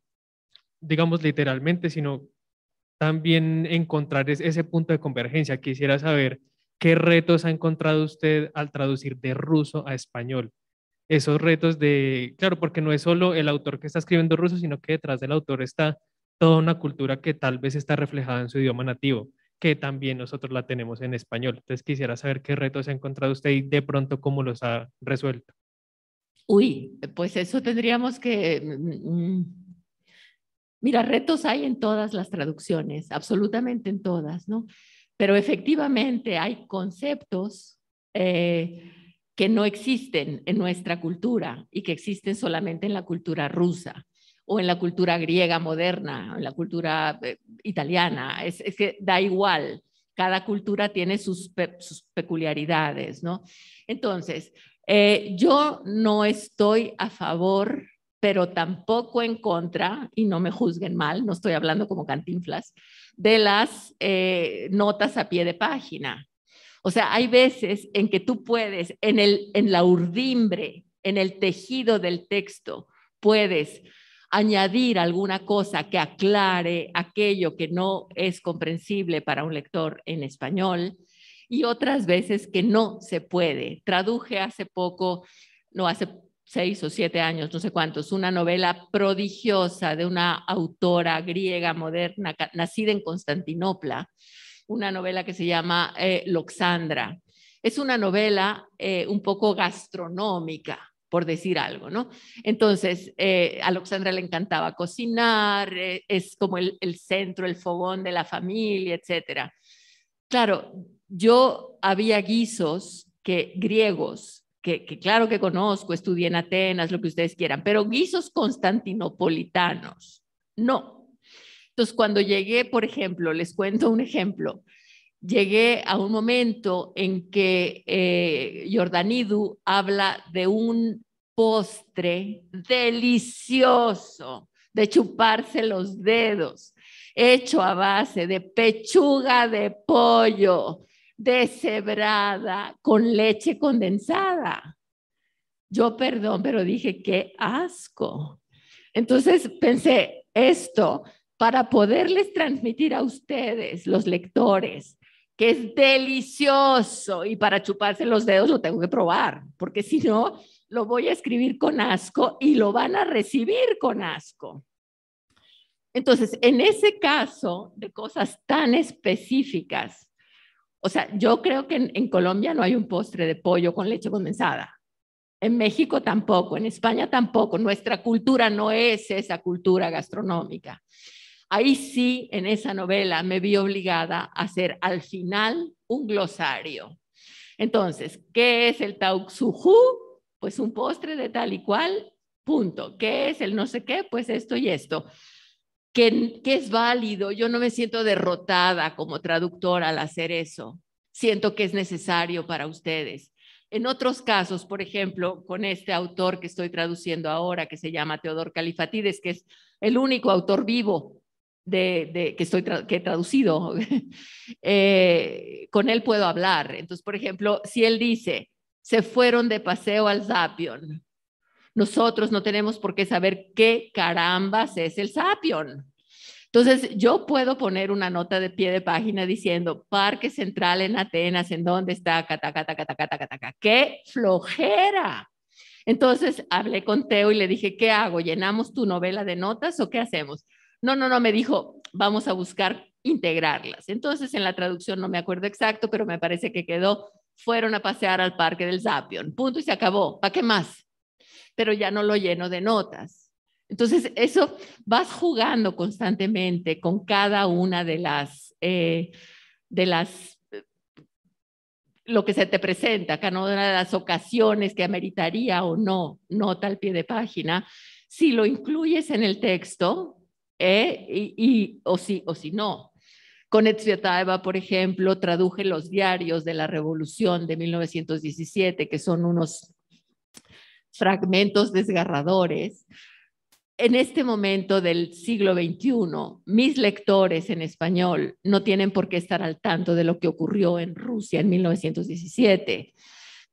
digamos, literalmente, sino también encontrar ese punto de convergencia. Quisiera saber ¿Qué retos ha encontrado usted al traducir de ruso a español? Esos retos de, claro, porque no es solo el autor que está escribiendo ruso, sino que detrás del autor está toda una cultura que tal vez está reflejada en su idioma nativo, que también nosotros la tenemos en español. Entonces quisiera saber qué retos ha encontrado usted y de pronto cómo los ha resuelto. Uy, pues eso tendríamos que... Mm, mm, mira, retos hay en todas las traducciones, absolutamente en todas, ¿no? Pero efectivamente hay conceptos eh, que no existen en nuestra cultura y que existen solamente en la cultura rusa o en la cultura griega moderna, o en la cultura eh, italiana. Es, que da igual, cada cultura tiene sus, sus peculiaridades, ¿no? Entonces, eh, yo no estoy a favor pero tampoco en contra, y no me juzguen mal, no estoy hablando como cantinflas, de las eh, notas a pie de página. O sea, hay veces en que tú puedes, en, el, en la urdimbre, en el tejido del texto, puedes añadir alguna cosa que aclare aquello que no es comprensible para un lector en español y otras veces que no se puede. Traduje hace poco, no hace seis o siete años, no sé cuántos, una novela prodigiosa de una autora griega moderna nacida en Constantinopla, una novela que se llama eh, Loxandra. Es una novela eh, un poco gastronómica, por decir algo, ¿no? Entonces, eh, a Loxandra le encantaba cocinar, es como el, centro, el fogón de la familia, etcétera. Claro, yo había guisos que, griegos que, claro que conozco, estudié en Atenas, lo que ustedes quieran, pero guisos constantinopolitanos, no. Entonces, cuando llegué, por ejemplo, les cuento un ejemplo, llegué a un momento en que eh, Jordanidu habla de un postre delicioso, de chuparse los dedos, hecho a base de pechuga de pollo deshebrada con leche condensada. Yo perdón, pero dije, qué asco. Entonces pensé, esto para poderles transmitir a ustedes, los lectores, que es delicioso y para chuparse los dedos lo tengo que probar, porque si no, lo voy a escribir con asco y lo van a recibir con asco. Entonces, en ese caso de cosas tan específicas, o sea, yo creo que en, Colombia no hay un postre de pollo con leche condensada. En México tampoco, en España tampoco. Nuestra cultura no es esa cultura gastronómica. Ahí sí, en esa novela, me vi obligada a hacer al final un glosario. Entonces, ¿qué es el tauxujú? Pues un postre de tal y cual, punto. ¿Qué es el no sé qué? Pues esto y esto que, es válido. Yo no me siento derrotada como traductora al hacer eso. Siento que es necesario para ustedes. En otros casos, por ejemplo, con este autor que estoy traduciendo ahora, que se llama Teodor Califatides, que es el único autor vivo de, que, estoy que he traducido, eh, con él puedo hablar. Entonces, por ejemplo, si él dice, se fueron de paseo al Zapion, nosotros no tenemos por qué saber qué carambas es el Zapion. Entonces, yo puedo poner una nota de pie de página diciendo Parque Central en Atenas, ¿en dónde está? ¡Qué flojera! Entonces, hablé con Teo y le dije, ¿qué hago? ¿Llenamos tu novela de notas o qué hacemos? No, no, no, me dijo, vamos a buscar integrarlas. Entonces, en la traducción no me acuerdo exacto, pero me parece que quedó, fueron a pasear al Parque del Zapion. Punto y se acabó. ¿Para qué más? pero ya no lo lleno de notas. Entonces, eso vas jugando constantemente con cada una de las, eh, de las, lo que se te presenta, cada una de las ocasiones que ameritaría o no nota al pie de página. Si lo incluyes en el texto, eh, y, o, si, o si no. Con Taeva por ejemplo, traduje los diarios de la Revolución de 1917, que son unos fragmentos desgarradores. En este momento del siglo XXI, mis lectores en español no tienen por qué estar al tanto de lo que ocurrió en Rusia en 1917,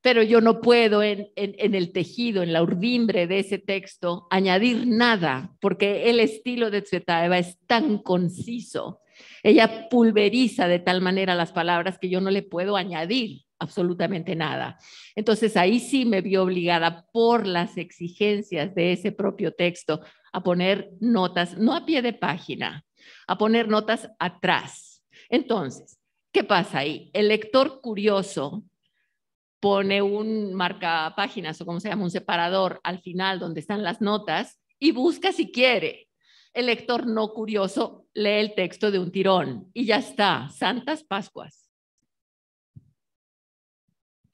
pero yo no puedo en, el tejido, en la urdimbre de ese texto, añadir nada, porque el estilo de Tsvetaeva es tan conciso. Ella pulveriza de tal manera las palabras que yo no le puedo añadir absolutamente nada. Entonces ahí sí me vi obligada por las exigencias de ese propio texto a poner notas, no a pie de página, a poner notas atrás. Entonces, ¿qué pasa ahí? El lector curioso pone un marca páginas o como se llama, un separador al final donde están las notas y busca si quiere. El lector no curioso lee el texto de un tirón y ya está, Santas Pascuas.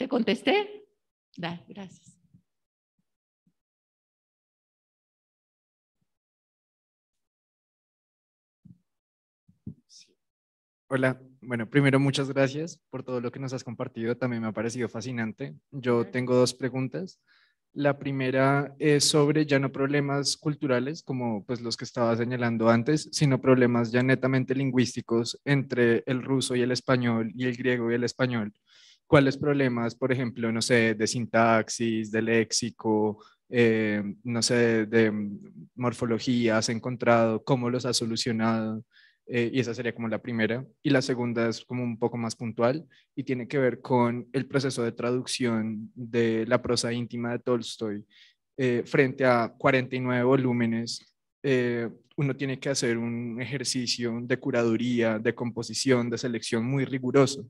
¿Te contesté? Da, gracias. Hola, bueno, primero muchas gracias por todo lo que nos has compartido, también me ha parecido fascinante. Yo tengo dos preguntas. La primera es sobre ya no problemas culturales, como pues los que estaba señalando antes, sino problemas ya netamente lingüísticos entre el ruso y el español y el griego y el español cuáles problemas, por ejemplo, no sé, de sintaxis, de léxico, eh, no sé, de morfología has encontrado, cómo los has solucionado. Eh, y esa sería como la primera. Y la segunda es como un poco más puntual y tiene que ver con el proceso de traducción de la prosa íntima de Tolstoy eh, frente a 49 volúmenes. uno tiene que hacer un ejercicio de curaduría, de composición, de selección muy riguroso.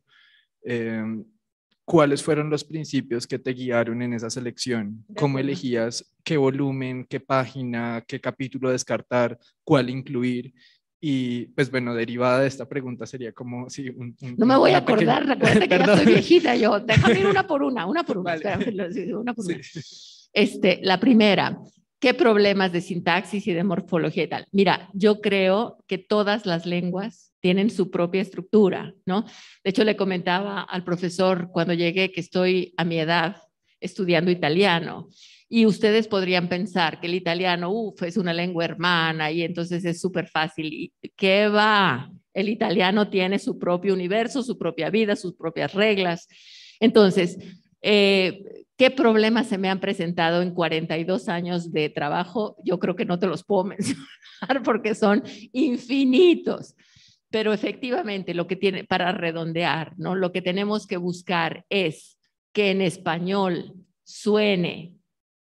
¿cuáles fueron los principios que te guiaron en esa selección? ¿Cómo elegías qué volumen, qué página, qué capítulo descartar, cuál incluir? Y pues bueno, derivada de esta pregunta sería como si... Un, no me voy a acordar, recuerda que ya soy viejita yo. Déjame ir una por una, una por una. Este, la primera, ¿qué problemas de sintaxis y de morfología y tal? Mira, yo creo que todas las lenguas tienen su propia estructura, ¿no? De hecho, le comentaba al profesor cuando llegué que estoy a mi edad estudiando italiano. Y ustedes podrían pensar que el italiano, uff, es una lengua hermana y entonces es súper fácil. ¿Qué va? El italiano tiene su propio universo, su propia vida, sus propias reglas. Entonces, eh, ¿qué problemas se me han presentado en 42 años de trabajo? Yo creo que no te los puedo mencionar porque son infinitos. Pero efectivamente, lo que tiene, para redondear, ¿no? Lo que tenemos que buscar es que en español suene,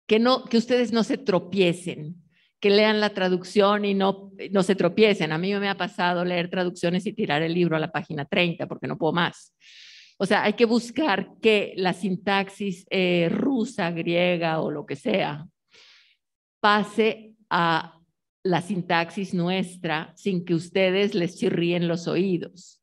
que, no, que ustedes no se tropiecen, que lean la traducción y no, no se tropiecen. A mí me ha pasado leer traducciones y tirar el libro a la página 30 porque no puedo más. O sea, hay que buscar que la sintaxis eh, rusa, griega o lo que sea pase a la sintaxis nuestra sin que ustedes les chirríen los oídos.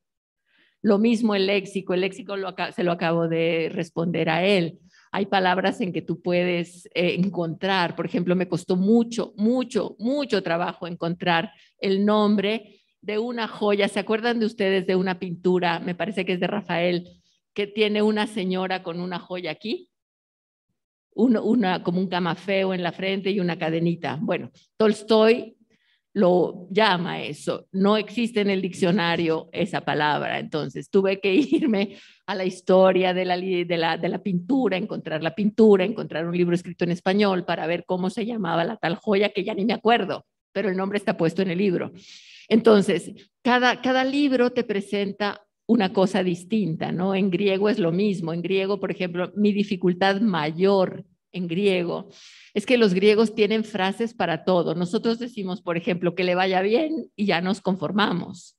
Lo mismo el léxico, el léxico se lo acabo de responder a él. Hay palabras en que tú puedes eh, encontrar, por ejemplo, me costó mucho, mucho, mucho trabajo encontrar el nombre de una joya. ¿Se acuerdan de ustedes de una pintura, me parece que es de Rafael, que tiene una señora con una joya aquí? una, como un camafeo en la frente y una cadenita. Bueno, Tolstoy lo llama eso. No existe en el diccionario esa palabra. Entonces tuve que irme a la historia de la, la, de la pintura, encontrar la pintura, encontrar un libro escrito en español para ver cómo se llamaba la tal joya que ya ni me acuerdo, pero el nombre está puesto en el libro. Entonces, cada, cada libro te presenta una cosa distinta, ¿no? En griego es lo mismo. En griego, por ejemplo, mi dificultad mayor en griego es que los griegos tienen frases para todo. Nosotros decimos, por ejemplo, que le vaya bien y ya nos conformamos.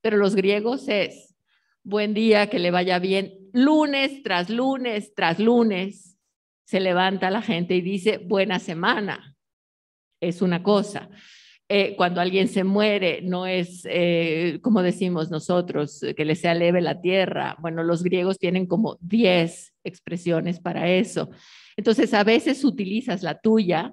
Pero los griegos es buen día, que le vaya bien, lunes tras lunes tras lunes. Se levanta la gente y dice buena semana. Es una cosa. Eh, cuando alguien se muere, no es, eh, como decimos nosotros, que le sea leve la tierra. Bueno, los griegos tienen como 10 expresiones para eso. Entonces, a veces utilizas la tuya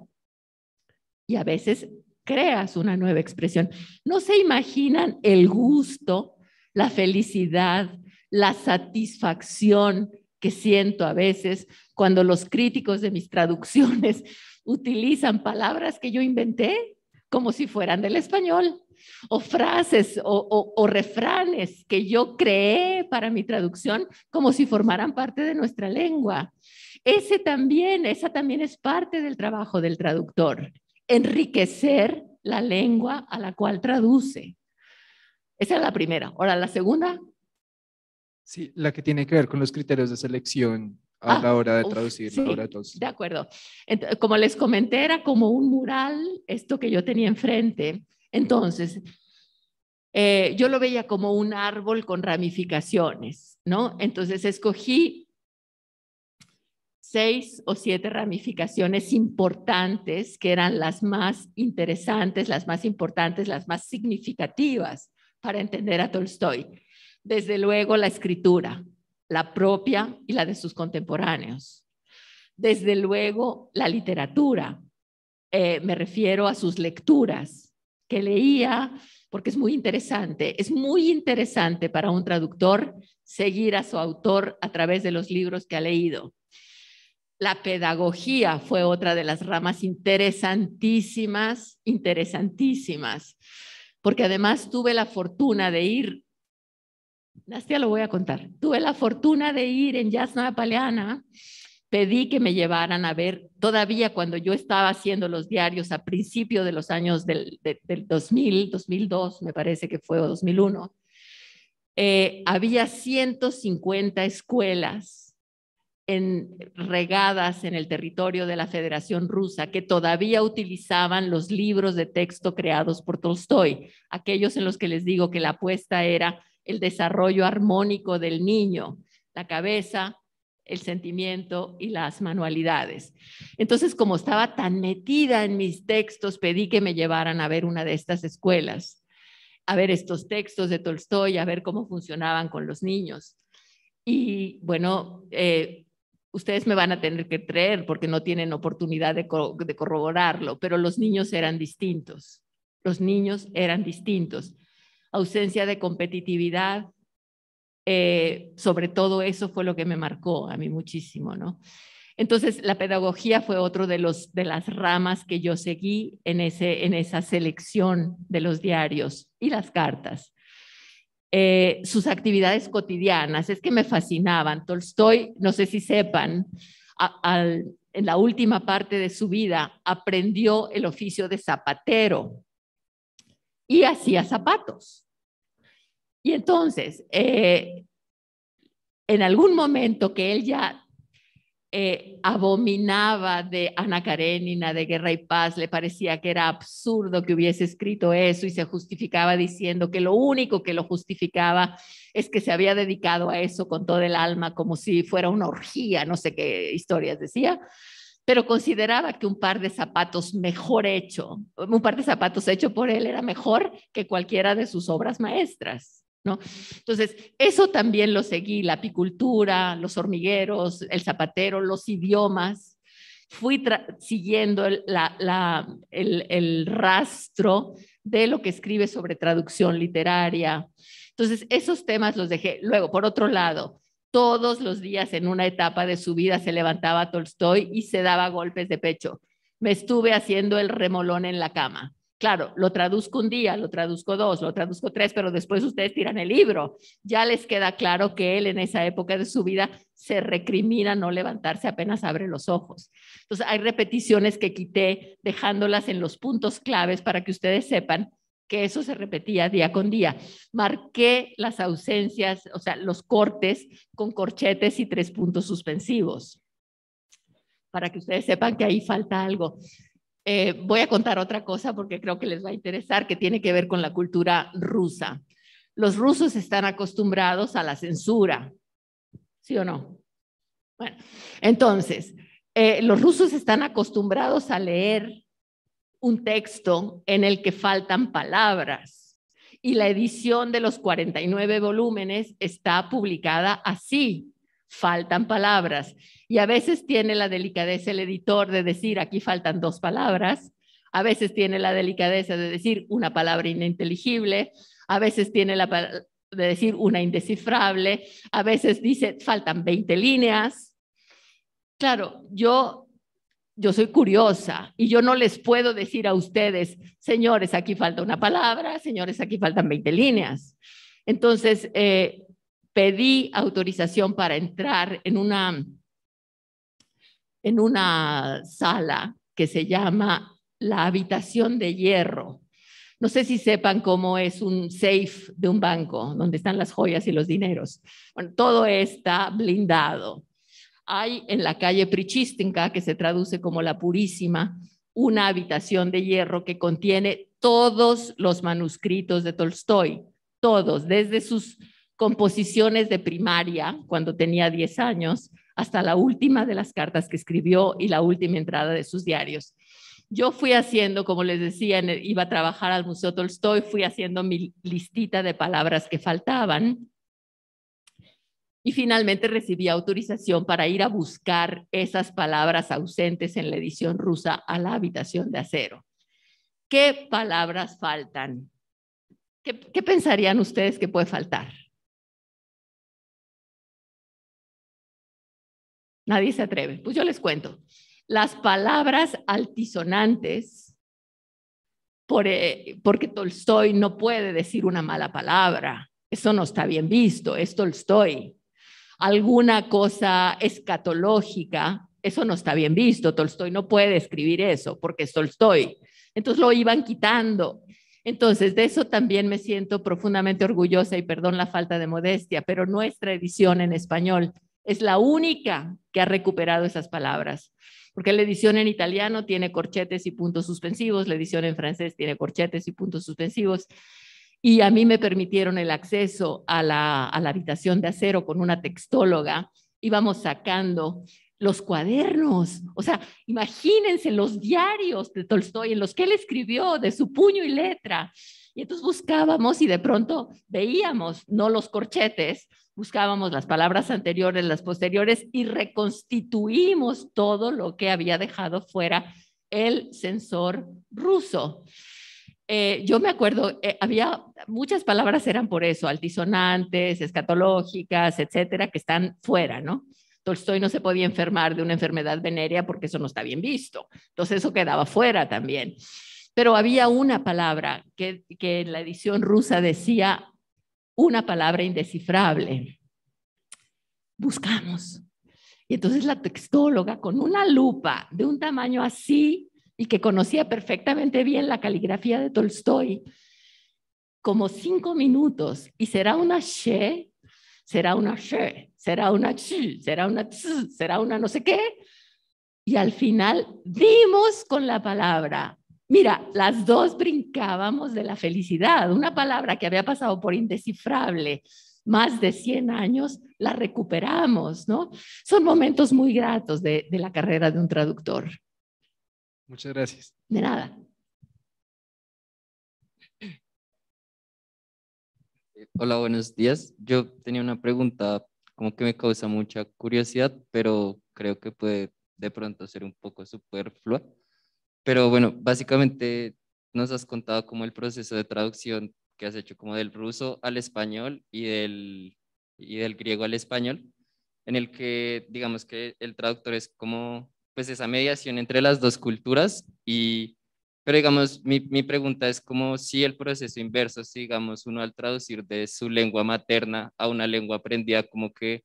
y a veces creas una nueva expresión. No se imaginan el gusto, la felicidad, la satisfacción que siento a veces cuando los críticos de mis traducciones utilizan palabras que yo inventé como si fueran del español, o frases o, refranes que yo creé para mi traducción como si formaran parte de nuestra lengua. Ese también, esa también es parte del trabajo del traductor, enriquecer la lengua a la cual traduce. Esa es la primera. Ahora, la segunda. Sí, la que tiene que ver con los criterios de selección a la hora de ah, traducir De acuerdo. como les comenté, era como un mural, esto que yo tenía enfrente. Entonces, eh, yo lo veía como un árbol con ramificaciones, ¿no? Entonces escogí seis o siete ramificaciones importantes que eran las más interesantes, las más importantes, las más significativas para entender a Tolstoy. Desde luego la escritura, la propia y la de sus contemporáneos. Desde luego, la literatura, eh, me refiero a sus lecturas, que leía, porque es muy interesante, es muy interesante para un traductor seguir a su autor a través de los libros que ha leído. La pedagogía fue otra de las ramas interesantísimas, interesantísimas, porque además tuve la fortuna de ir Nastia lo voy a contar. Tuve la fortuna de ir en yasna Paleana. Pedí que me llevaran a ver, todavía cuando yo estaba haciendo los diarios a principio de los años del, 2000, 2002, me parece que fue, o 2001, eh, había 150 escuelas en, regadas en el territorio de la Federación Rusa que todavía utilizaban los libros de texto creados por Tolstoy, aquellos en los que les digo que la apuesta era el desarrollo armónico del niño, la cabeza, el sentimiento y las manualidades. Entonces, como estaba tan metida en mis textos, pedí que me llevaran a ver una de estas escuelas, a ver estos textos de Tolstoy, a ver cómo funcionaban con los niños. Y bueno, eh, ustedes me van a tener que creer porque no tienen oportunidad de corroborarlo, pero los niños eran distintos. Los niños eran distintos ausencia de competitividad, eh, sobre todo eso fue lo que me marcó a mí muchísimo, ¿no? Entonces, la pedagogía fue otro de, de las ramas que yo seguí en, esa selección de los diarios y las cartas. Eh, sus actividades cotidianas, es que me fascinaban. Tolstoy, no sé si sepan, en la última parte de su vida aprendió el oficio de zapatero y hacía zapatos. Y entonces, eh, en algún momento que él ya eh, abominaba de Ana Karenina, de Guerra y Paz, le parecía que era absurdo que hubiese escrito eso y se justificaba diciendo que lo único que lo justificaba es que se había dedicado a eso con todo el alma, como si fuera una orgía, no sé qué historias decía, pero consideraba que un par de zapatos mejor hecho, un par de zapatos hecho por él era mejor que cualquiera de sus obras maestras. Entonces, eso también lo seguí, la apicultura, los hormigueros, el zapatero, los idiomas. Fui siguiendo el, el rastro de lo que escribe sobre traducción literaria. Entonces, esos temas los dejé. Luego, por otro lado, todos los días en una etapa de su vida se levantaba Tolstoy y se daba golpes de pecho. Me estuve haciendo el remolón en la cama. Claro, lo traduzco un día, lo traduzco dos, lo traduzco tres, pero después ustedes tiran el libro. Ya les queda claro que él en esa época de su vida se recrimina no levantarse apenas abre los ojos. Entonces, hay repeticiones que quité dejándolas en los puntos claves para que ustedes sepan que eso se repetía día con día. Marqué las ausencias, o sea, los cortes con corchetes y tres puntos suspensivos, para que ustedes sepan que ahí falta algo. Eh, voy a contar otra cosa porque creo que les va a interesar, que tiene que ver con la cultura rusa. Los rusos están acostumbrados a la censura, ¿sí o no? Bueno, entonces, eh, los rusos están acostumbrados a leer un texto en el que faltan palabras y la edición de los 49 volúmenes está publicada así, faltan palabras. Y a veces tiene la delicadeza el editor de decir, aquí faltan dos palabras. A veces tiene la delicadeza de decir una palabra ininteligible. A veces tiene la de decir una indescifrable. A veces dice, faltan 20 líneas. Claro, yo, yo soy curiosa y yo no les puedo decir a ustedes, señores, aquí falta una palabra, señores, aquí faltan 20 líneas. Entonces, eh, pedí autorización para entrar en una, en una sala que se llama la habitación de hierro. No sé si sepan cómo es un safe de un banco, donde están las joyas y los dineros. Bueno, todo está blindado. Hay en la calle Prichistinka, que se traduce como la purísima, una habitación de hierro que contiene todos los manuscritos de Tolstoy, todos, desde sus composiciones de primaria cuando tenía 10 años, hasta la última de las cartas que escribió y la última entrada de sus diarios. Yo fui haciendo, como les decía, iba a trabajar al Museo Tolstoy, fui haciendo mi listita de palabras que faltaban y finalmente recibí autorización para ir a buscar esas palabras ausentes en la edición rusa a la habitación de acero. ¿Qué palabras faltan? ¿qué, pensarían ustedes que puede faltar? Nadie se atreve. Pues yo les cuento. Las palabras altisonantes, eh, porque Tolstoy no puede decir una mala palabra. Eso no está bien visto, es Tolstoy. Alguna cosa escatológica, eso no está bien visto. Tolstoy no puede escribir eso porque es Tolstoy. Entonces lo iban quitando. Entonces, de eso también me siento profundamente orgullosa y perdón la falta de modestia, pero nuestra edición en español es la única que ha recuperado esas palabras. Porque la edición en italiano tiene corchetes y puntos suspensivos, la edición en francés tiene corchetes y puntos suspensivos. Y a mí me permitieron el acceso a la, habitación de acero con una textóloga. Íbamos sacando los cuadernos, o sea, imagínense los diarios de Tolstoy en los que él escribió de su puño y letra. Y entonces buscábamos y de pronto veíamos, no los corchetes, buscábamos las palabras anteriores, las posteriores y reconstituimos todo lo que había dejado fuera el censor ruso. Eh, yo me acuerdo, eh, había muchas palabras eran por eso, altisonantes, escatológicas, etcétera, que están fuera, ¿no? Tolstoy no se podía enfermar de una enfermedad venérea porque eso no está bien visto. Entonces eso quedaba fuera también. Pero había una palabra que, que en la edición rusa decía una palabra indescifrable. Buscamos. Y entonces la textóloga con una lupa de un tamaño así y que conocía perfectamente bien la caligrafía de Tolstoy, como cinco minutos y será una she, será una she, será una ch, será una ts, será una no sé qué. Y al final dimos con la palabra Mira, las dos brincábamos de la felicidad. Una palabra que había pasado por indescifrable más de 100 años, la recuperamos, ¿no? Son momentos muy gratos de, la carrera de un traductor. Muchas gracias. De nada. Hola, buenos días. Yo tenía una pregunta como que me causa mucha curiosidad, pero creo que puede de pronto ser un poco superflua. Pero bueno, básicamente nos has contado como el proceso de traducción que has hecho como del ruso al español y del, y del griego al español, en el que digamos que el traductor es como pues esa mediación entre las dos culturas y pero digamos, mi, pregunta es como si el proceso inverso, digamos uno al traducir de su lengua materna a una lengua aprendida, como que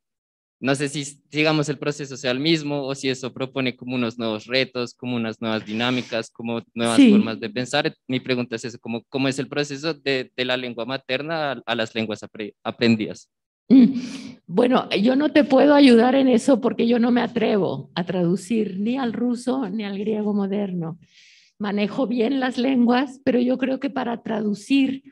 no sé si sigamos el proceso sea el mismo o si eso propone como unos nuevos retos, como unas nuevas dinámicas, como nuevas formas de pensar. Mi pregunta es como, ¿cómo es el proceso de, la lengua materna a, las lenguas aprendidas? Mm, bueno, yo no te puedo ayudar en eso porque yo no me atrevo a traducir ni al ruso ni al griego moderno. Manejo bien las lenguas, pero yo creo que para traducir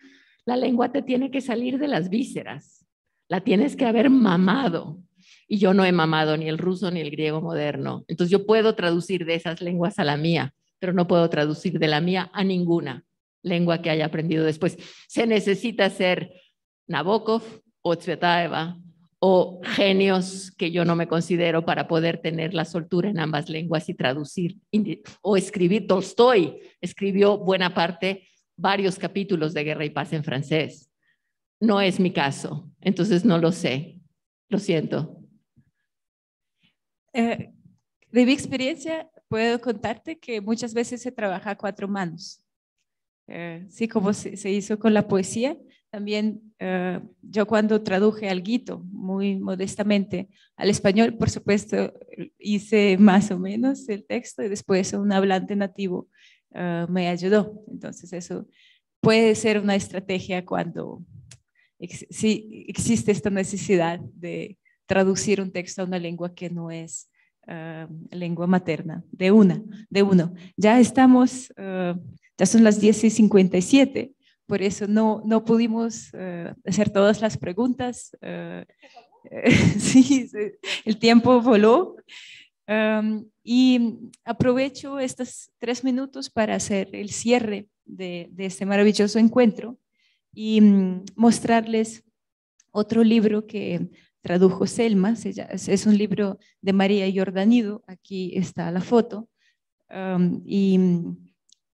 la lengua te tiene que salir de las vísceras, la tienes que haber mamado, y yo no he mamado ni el ruso ni el griego moderno. Entonces yo puedo traducir de esas lenguas a la mía, pero no puedo traducir de la mía a ninguna lengua que haya aprendido después. Se necesita ser Nabokov o Tsvetaeva o genios que yo no me considero para poder tener la soltura en ambas lenguas y traducir o escribir. Tolstoy escribió buena parte, varios capítulos de Guerra y Paz en francés. No es mi caso, entonces no lo sé. Lo siento. Eh, de mi experiencia, puedo contarte que muchas veces se trabaja a cuatro manos. Eh, sí, como se, hizo con la poesía, también eh, yo cuando traduje al guito, muy modestamente, al español, por supuesto, hice más o menos el texto y después un hablante nativo me ayudó. Entonces eso puede ser una estrategia cuando si existe esta necesidad de traducir un texto a una lengua que no es ah, lengua materna, de una, de uno. Ya estamos, ah, ya son las 10 y 57, por eso no, no pudimos ah, hacer todas las preguntas. sí, el tiempo voló. y aprovecho estos tres minutos para hacer el cierre de, este maravilloso encuentro y mm, mostrarles otro libro que tradujo Selma, es un libro de María Jordanido, aquí está la foto, um, y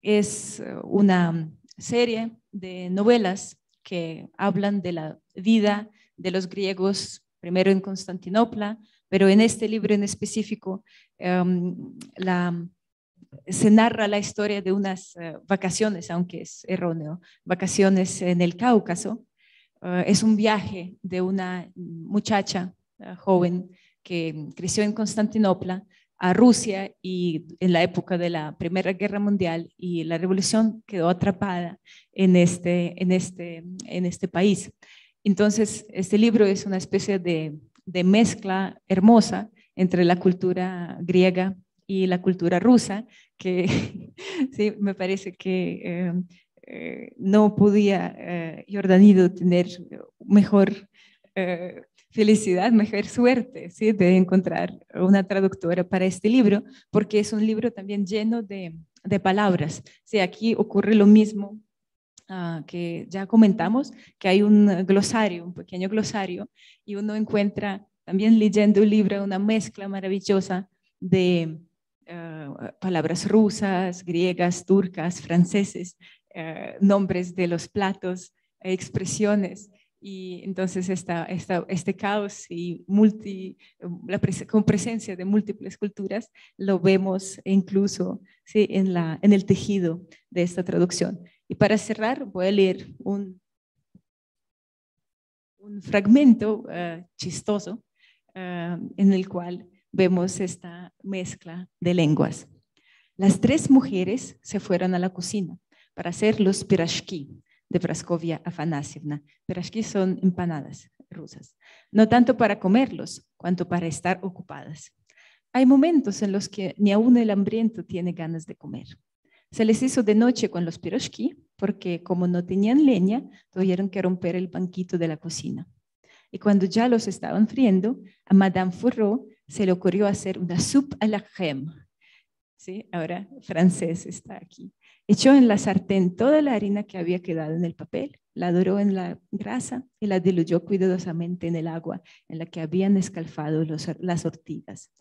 es una serie de novelas que hablan de la vida de los griegos, primero en Constantinopla, pero en este libro en específico um, se narra la historia de unas eh, vacaciones, aunque es erróneo, vacaciones en el Cáucaso, Ah, es un viaje de una muchacha ah, joven que creció en Constantinopla a Rusia y en la época de la Primera Guerra Mundial y la revolución quedó atrapada en este, en este, en este país. Entonces, este libro es una especie de, mezcla hermosa entre la cultura griega y la cultura rusa, que me parece que eh, eh, no podía eh, Jordanido tener mejor eh, felicidad, mejor suerte ¿sí? de encontrar una traductora para este libro, porque es un libro también lleno de, palabras. Sí, aquí ocurre lo mismo ah, que ya comentamos, que hay un glosario, un pequeño glosario, y uno encuentra también leyendo el libro una mezcla maravillosa de... Eh, palabras rusas, griegas, turcas, franceses, eh, nombres de los platos, eh, expresiones. Y entonces este caos y multi, la con presencia de múltiples culturas lo vemos incluso en, la, en el tejido de esta traducción. Y para cerrar voy a leer un, fragmento eh, chistoso en el cual vemos esta mezcla de lenguas. Las tres mujeres se fueron a la cocina para hacer los pirashki de Praskovia Afanasievna. Pirashki son empanadas rusas, no tanto para comerlos, cuanto para estar ocupadas. Hay momentos en los que ni aún el hambriento tiene ganas de comer. Se les hizo de noche con los pirashki, porque como no tenían leña, tuvieron que romper el banquito de la cocina. Y cuando ya los estaban friendo, a Madame Fourreau se le ocurrió hacer una soup a la crème, ¿sí? Ahora francés está aquí. Echó en la sartén toda la harina que había quedado en el papel, la doró en la grasa y la diluyó cuidadosamente en el agua en la que habían escalfado las ortigas.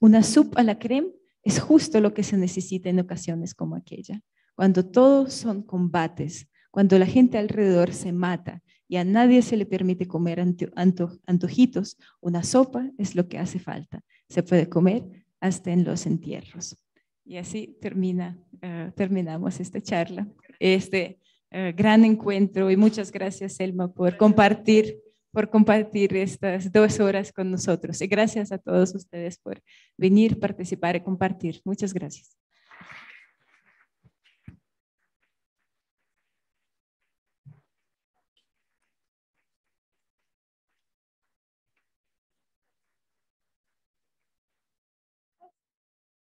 Una sopa a la crema es justo lo que se necesita en ocasiones como aquella, cuando todos son combates, cuando la gente alrededor se mata y a nadie se le permite comer antojitos, una sopa es lo que hace falta. Se puede comer hasta en los entierros. Y así termina, eh, terminamos esta charla, este eh, gran encuentro y muchas gracias, Selma por compartir por compartir estas dos horas con nosotros. Y gracias a todos ustedes por venir, participar y compartir. Muchas gracias.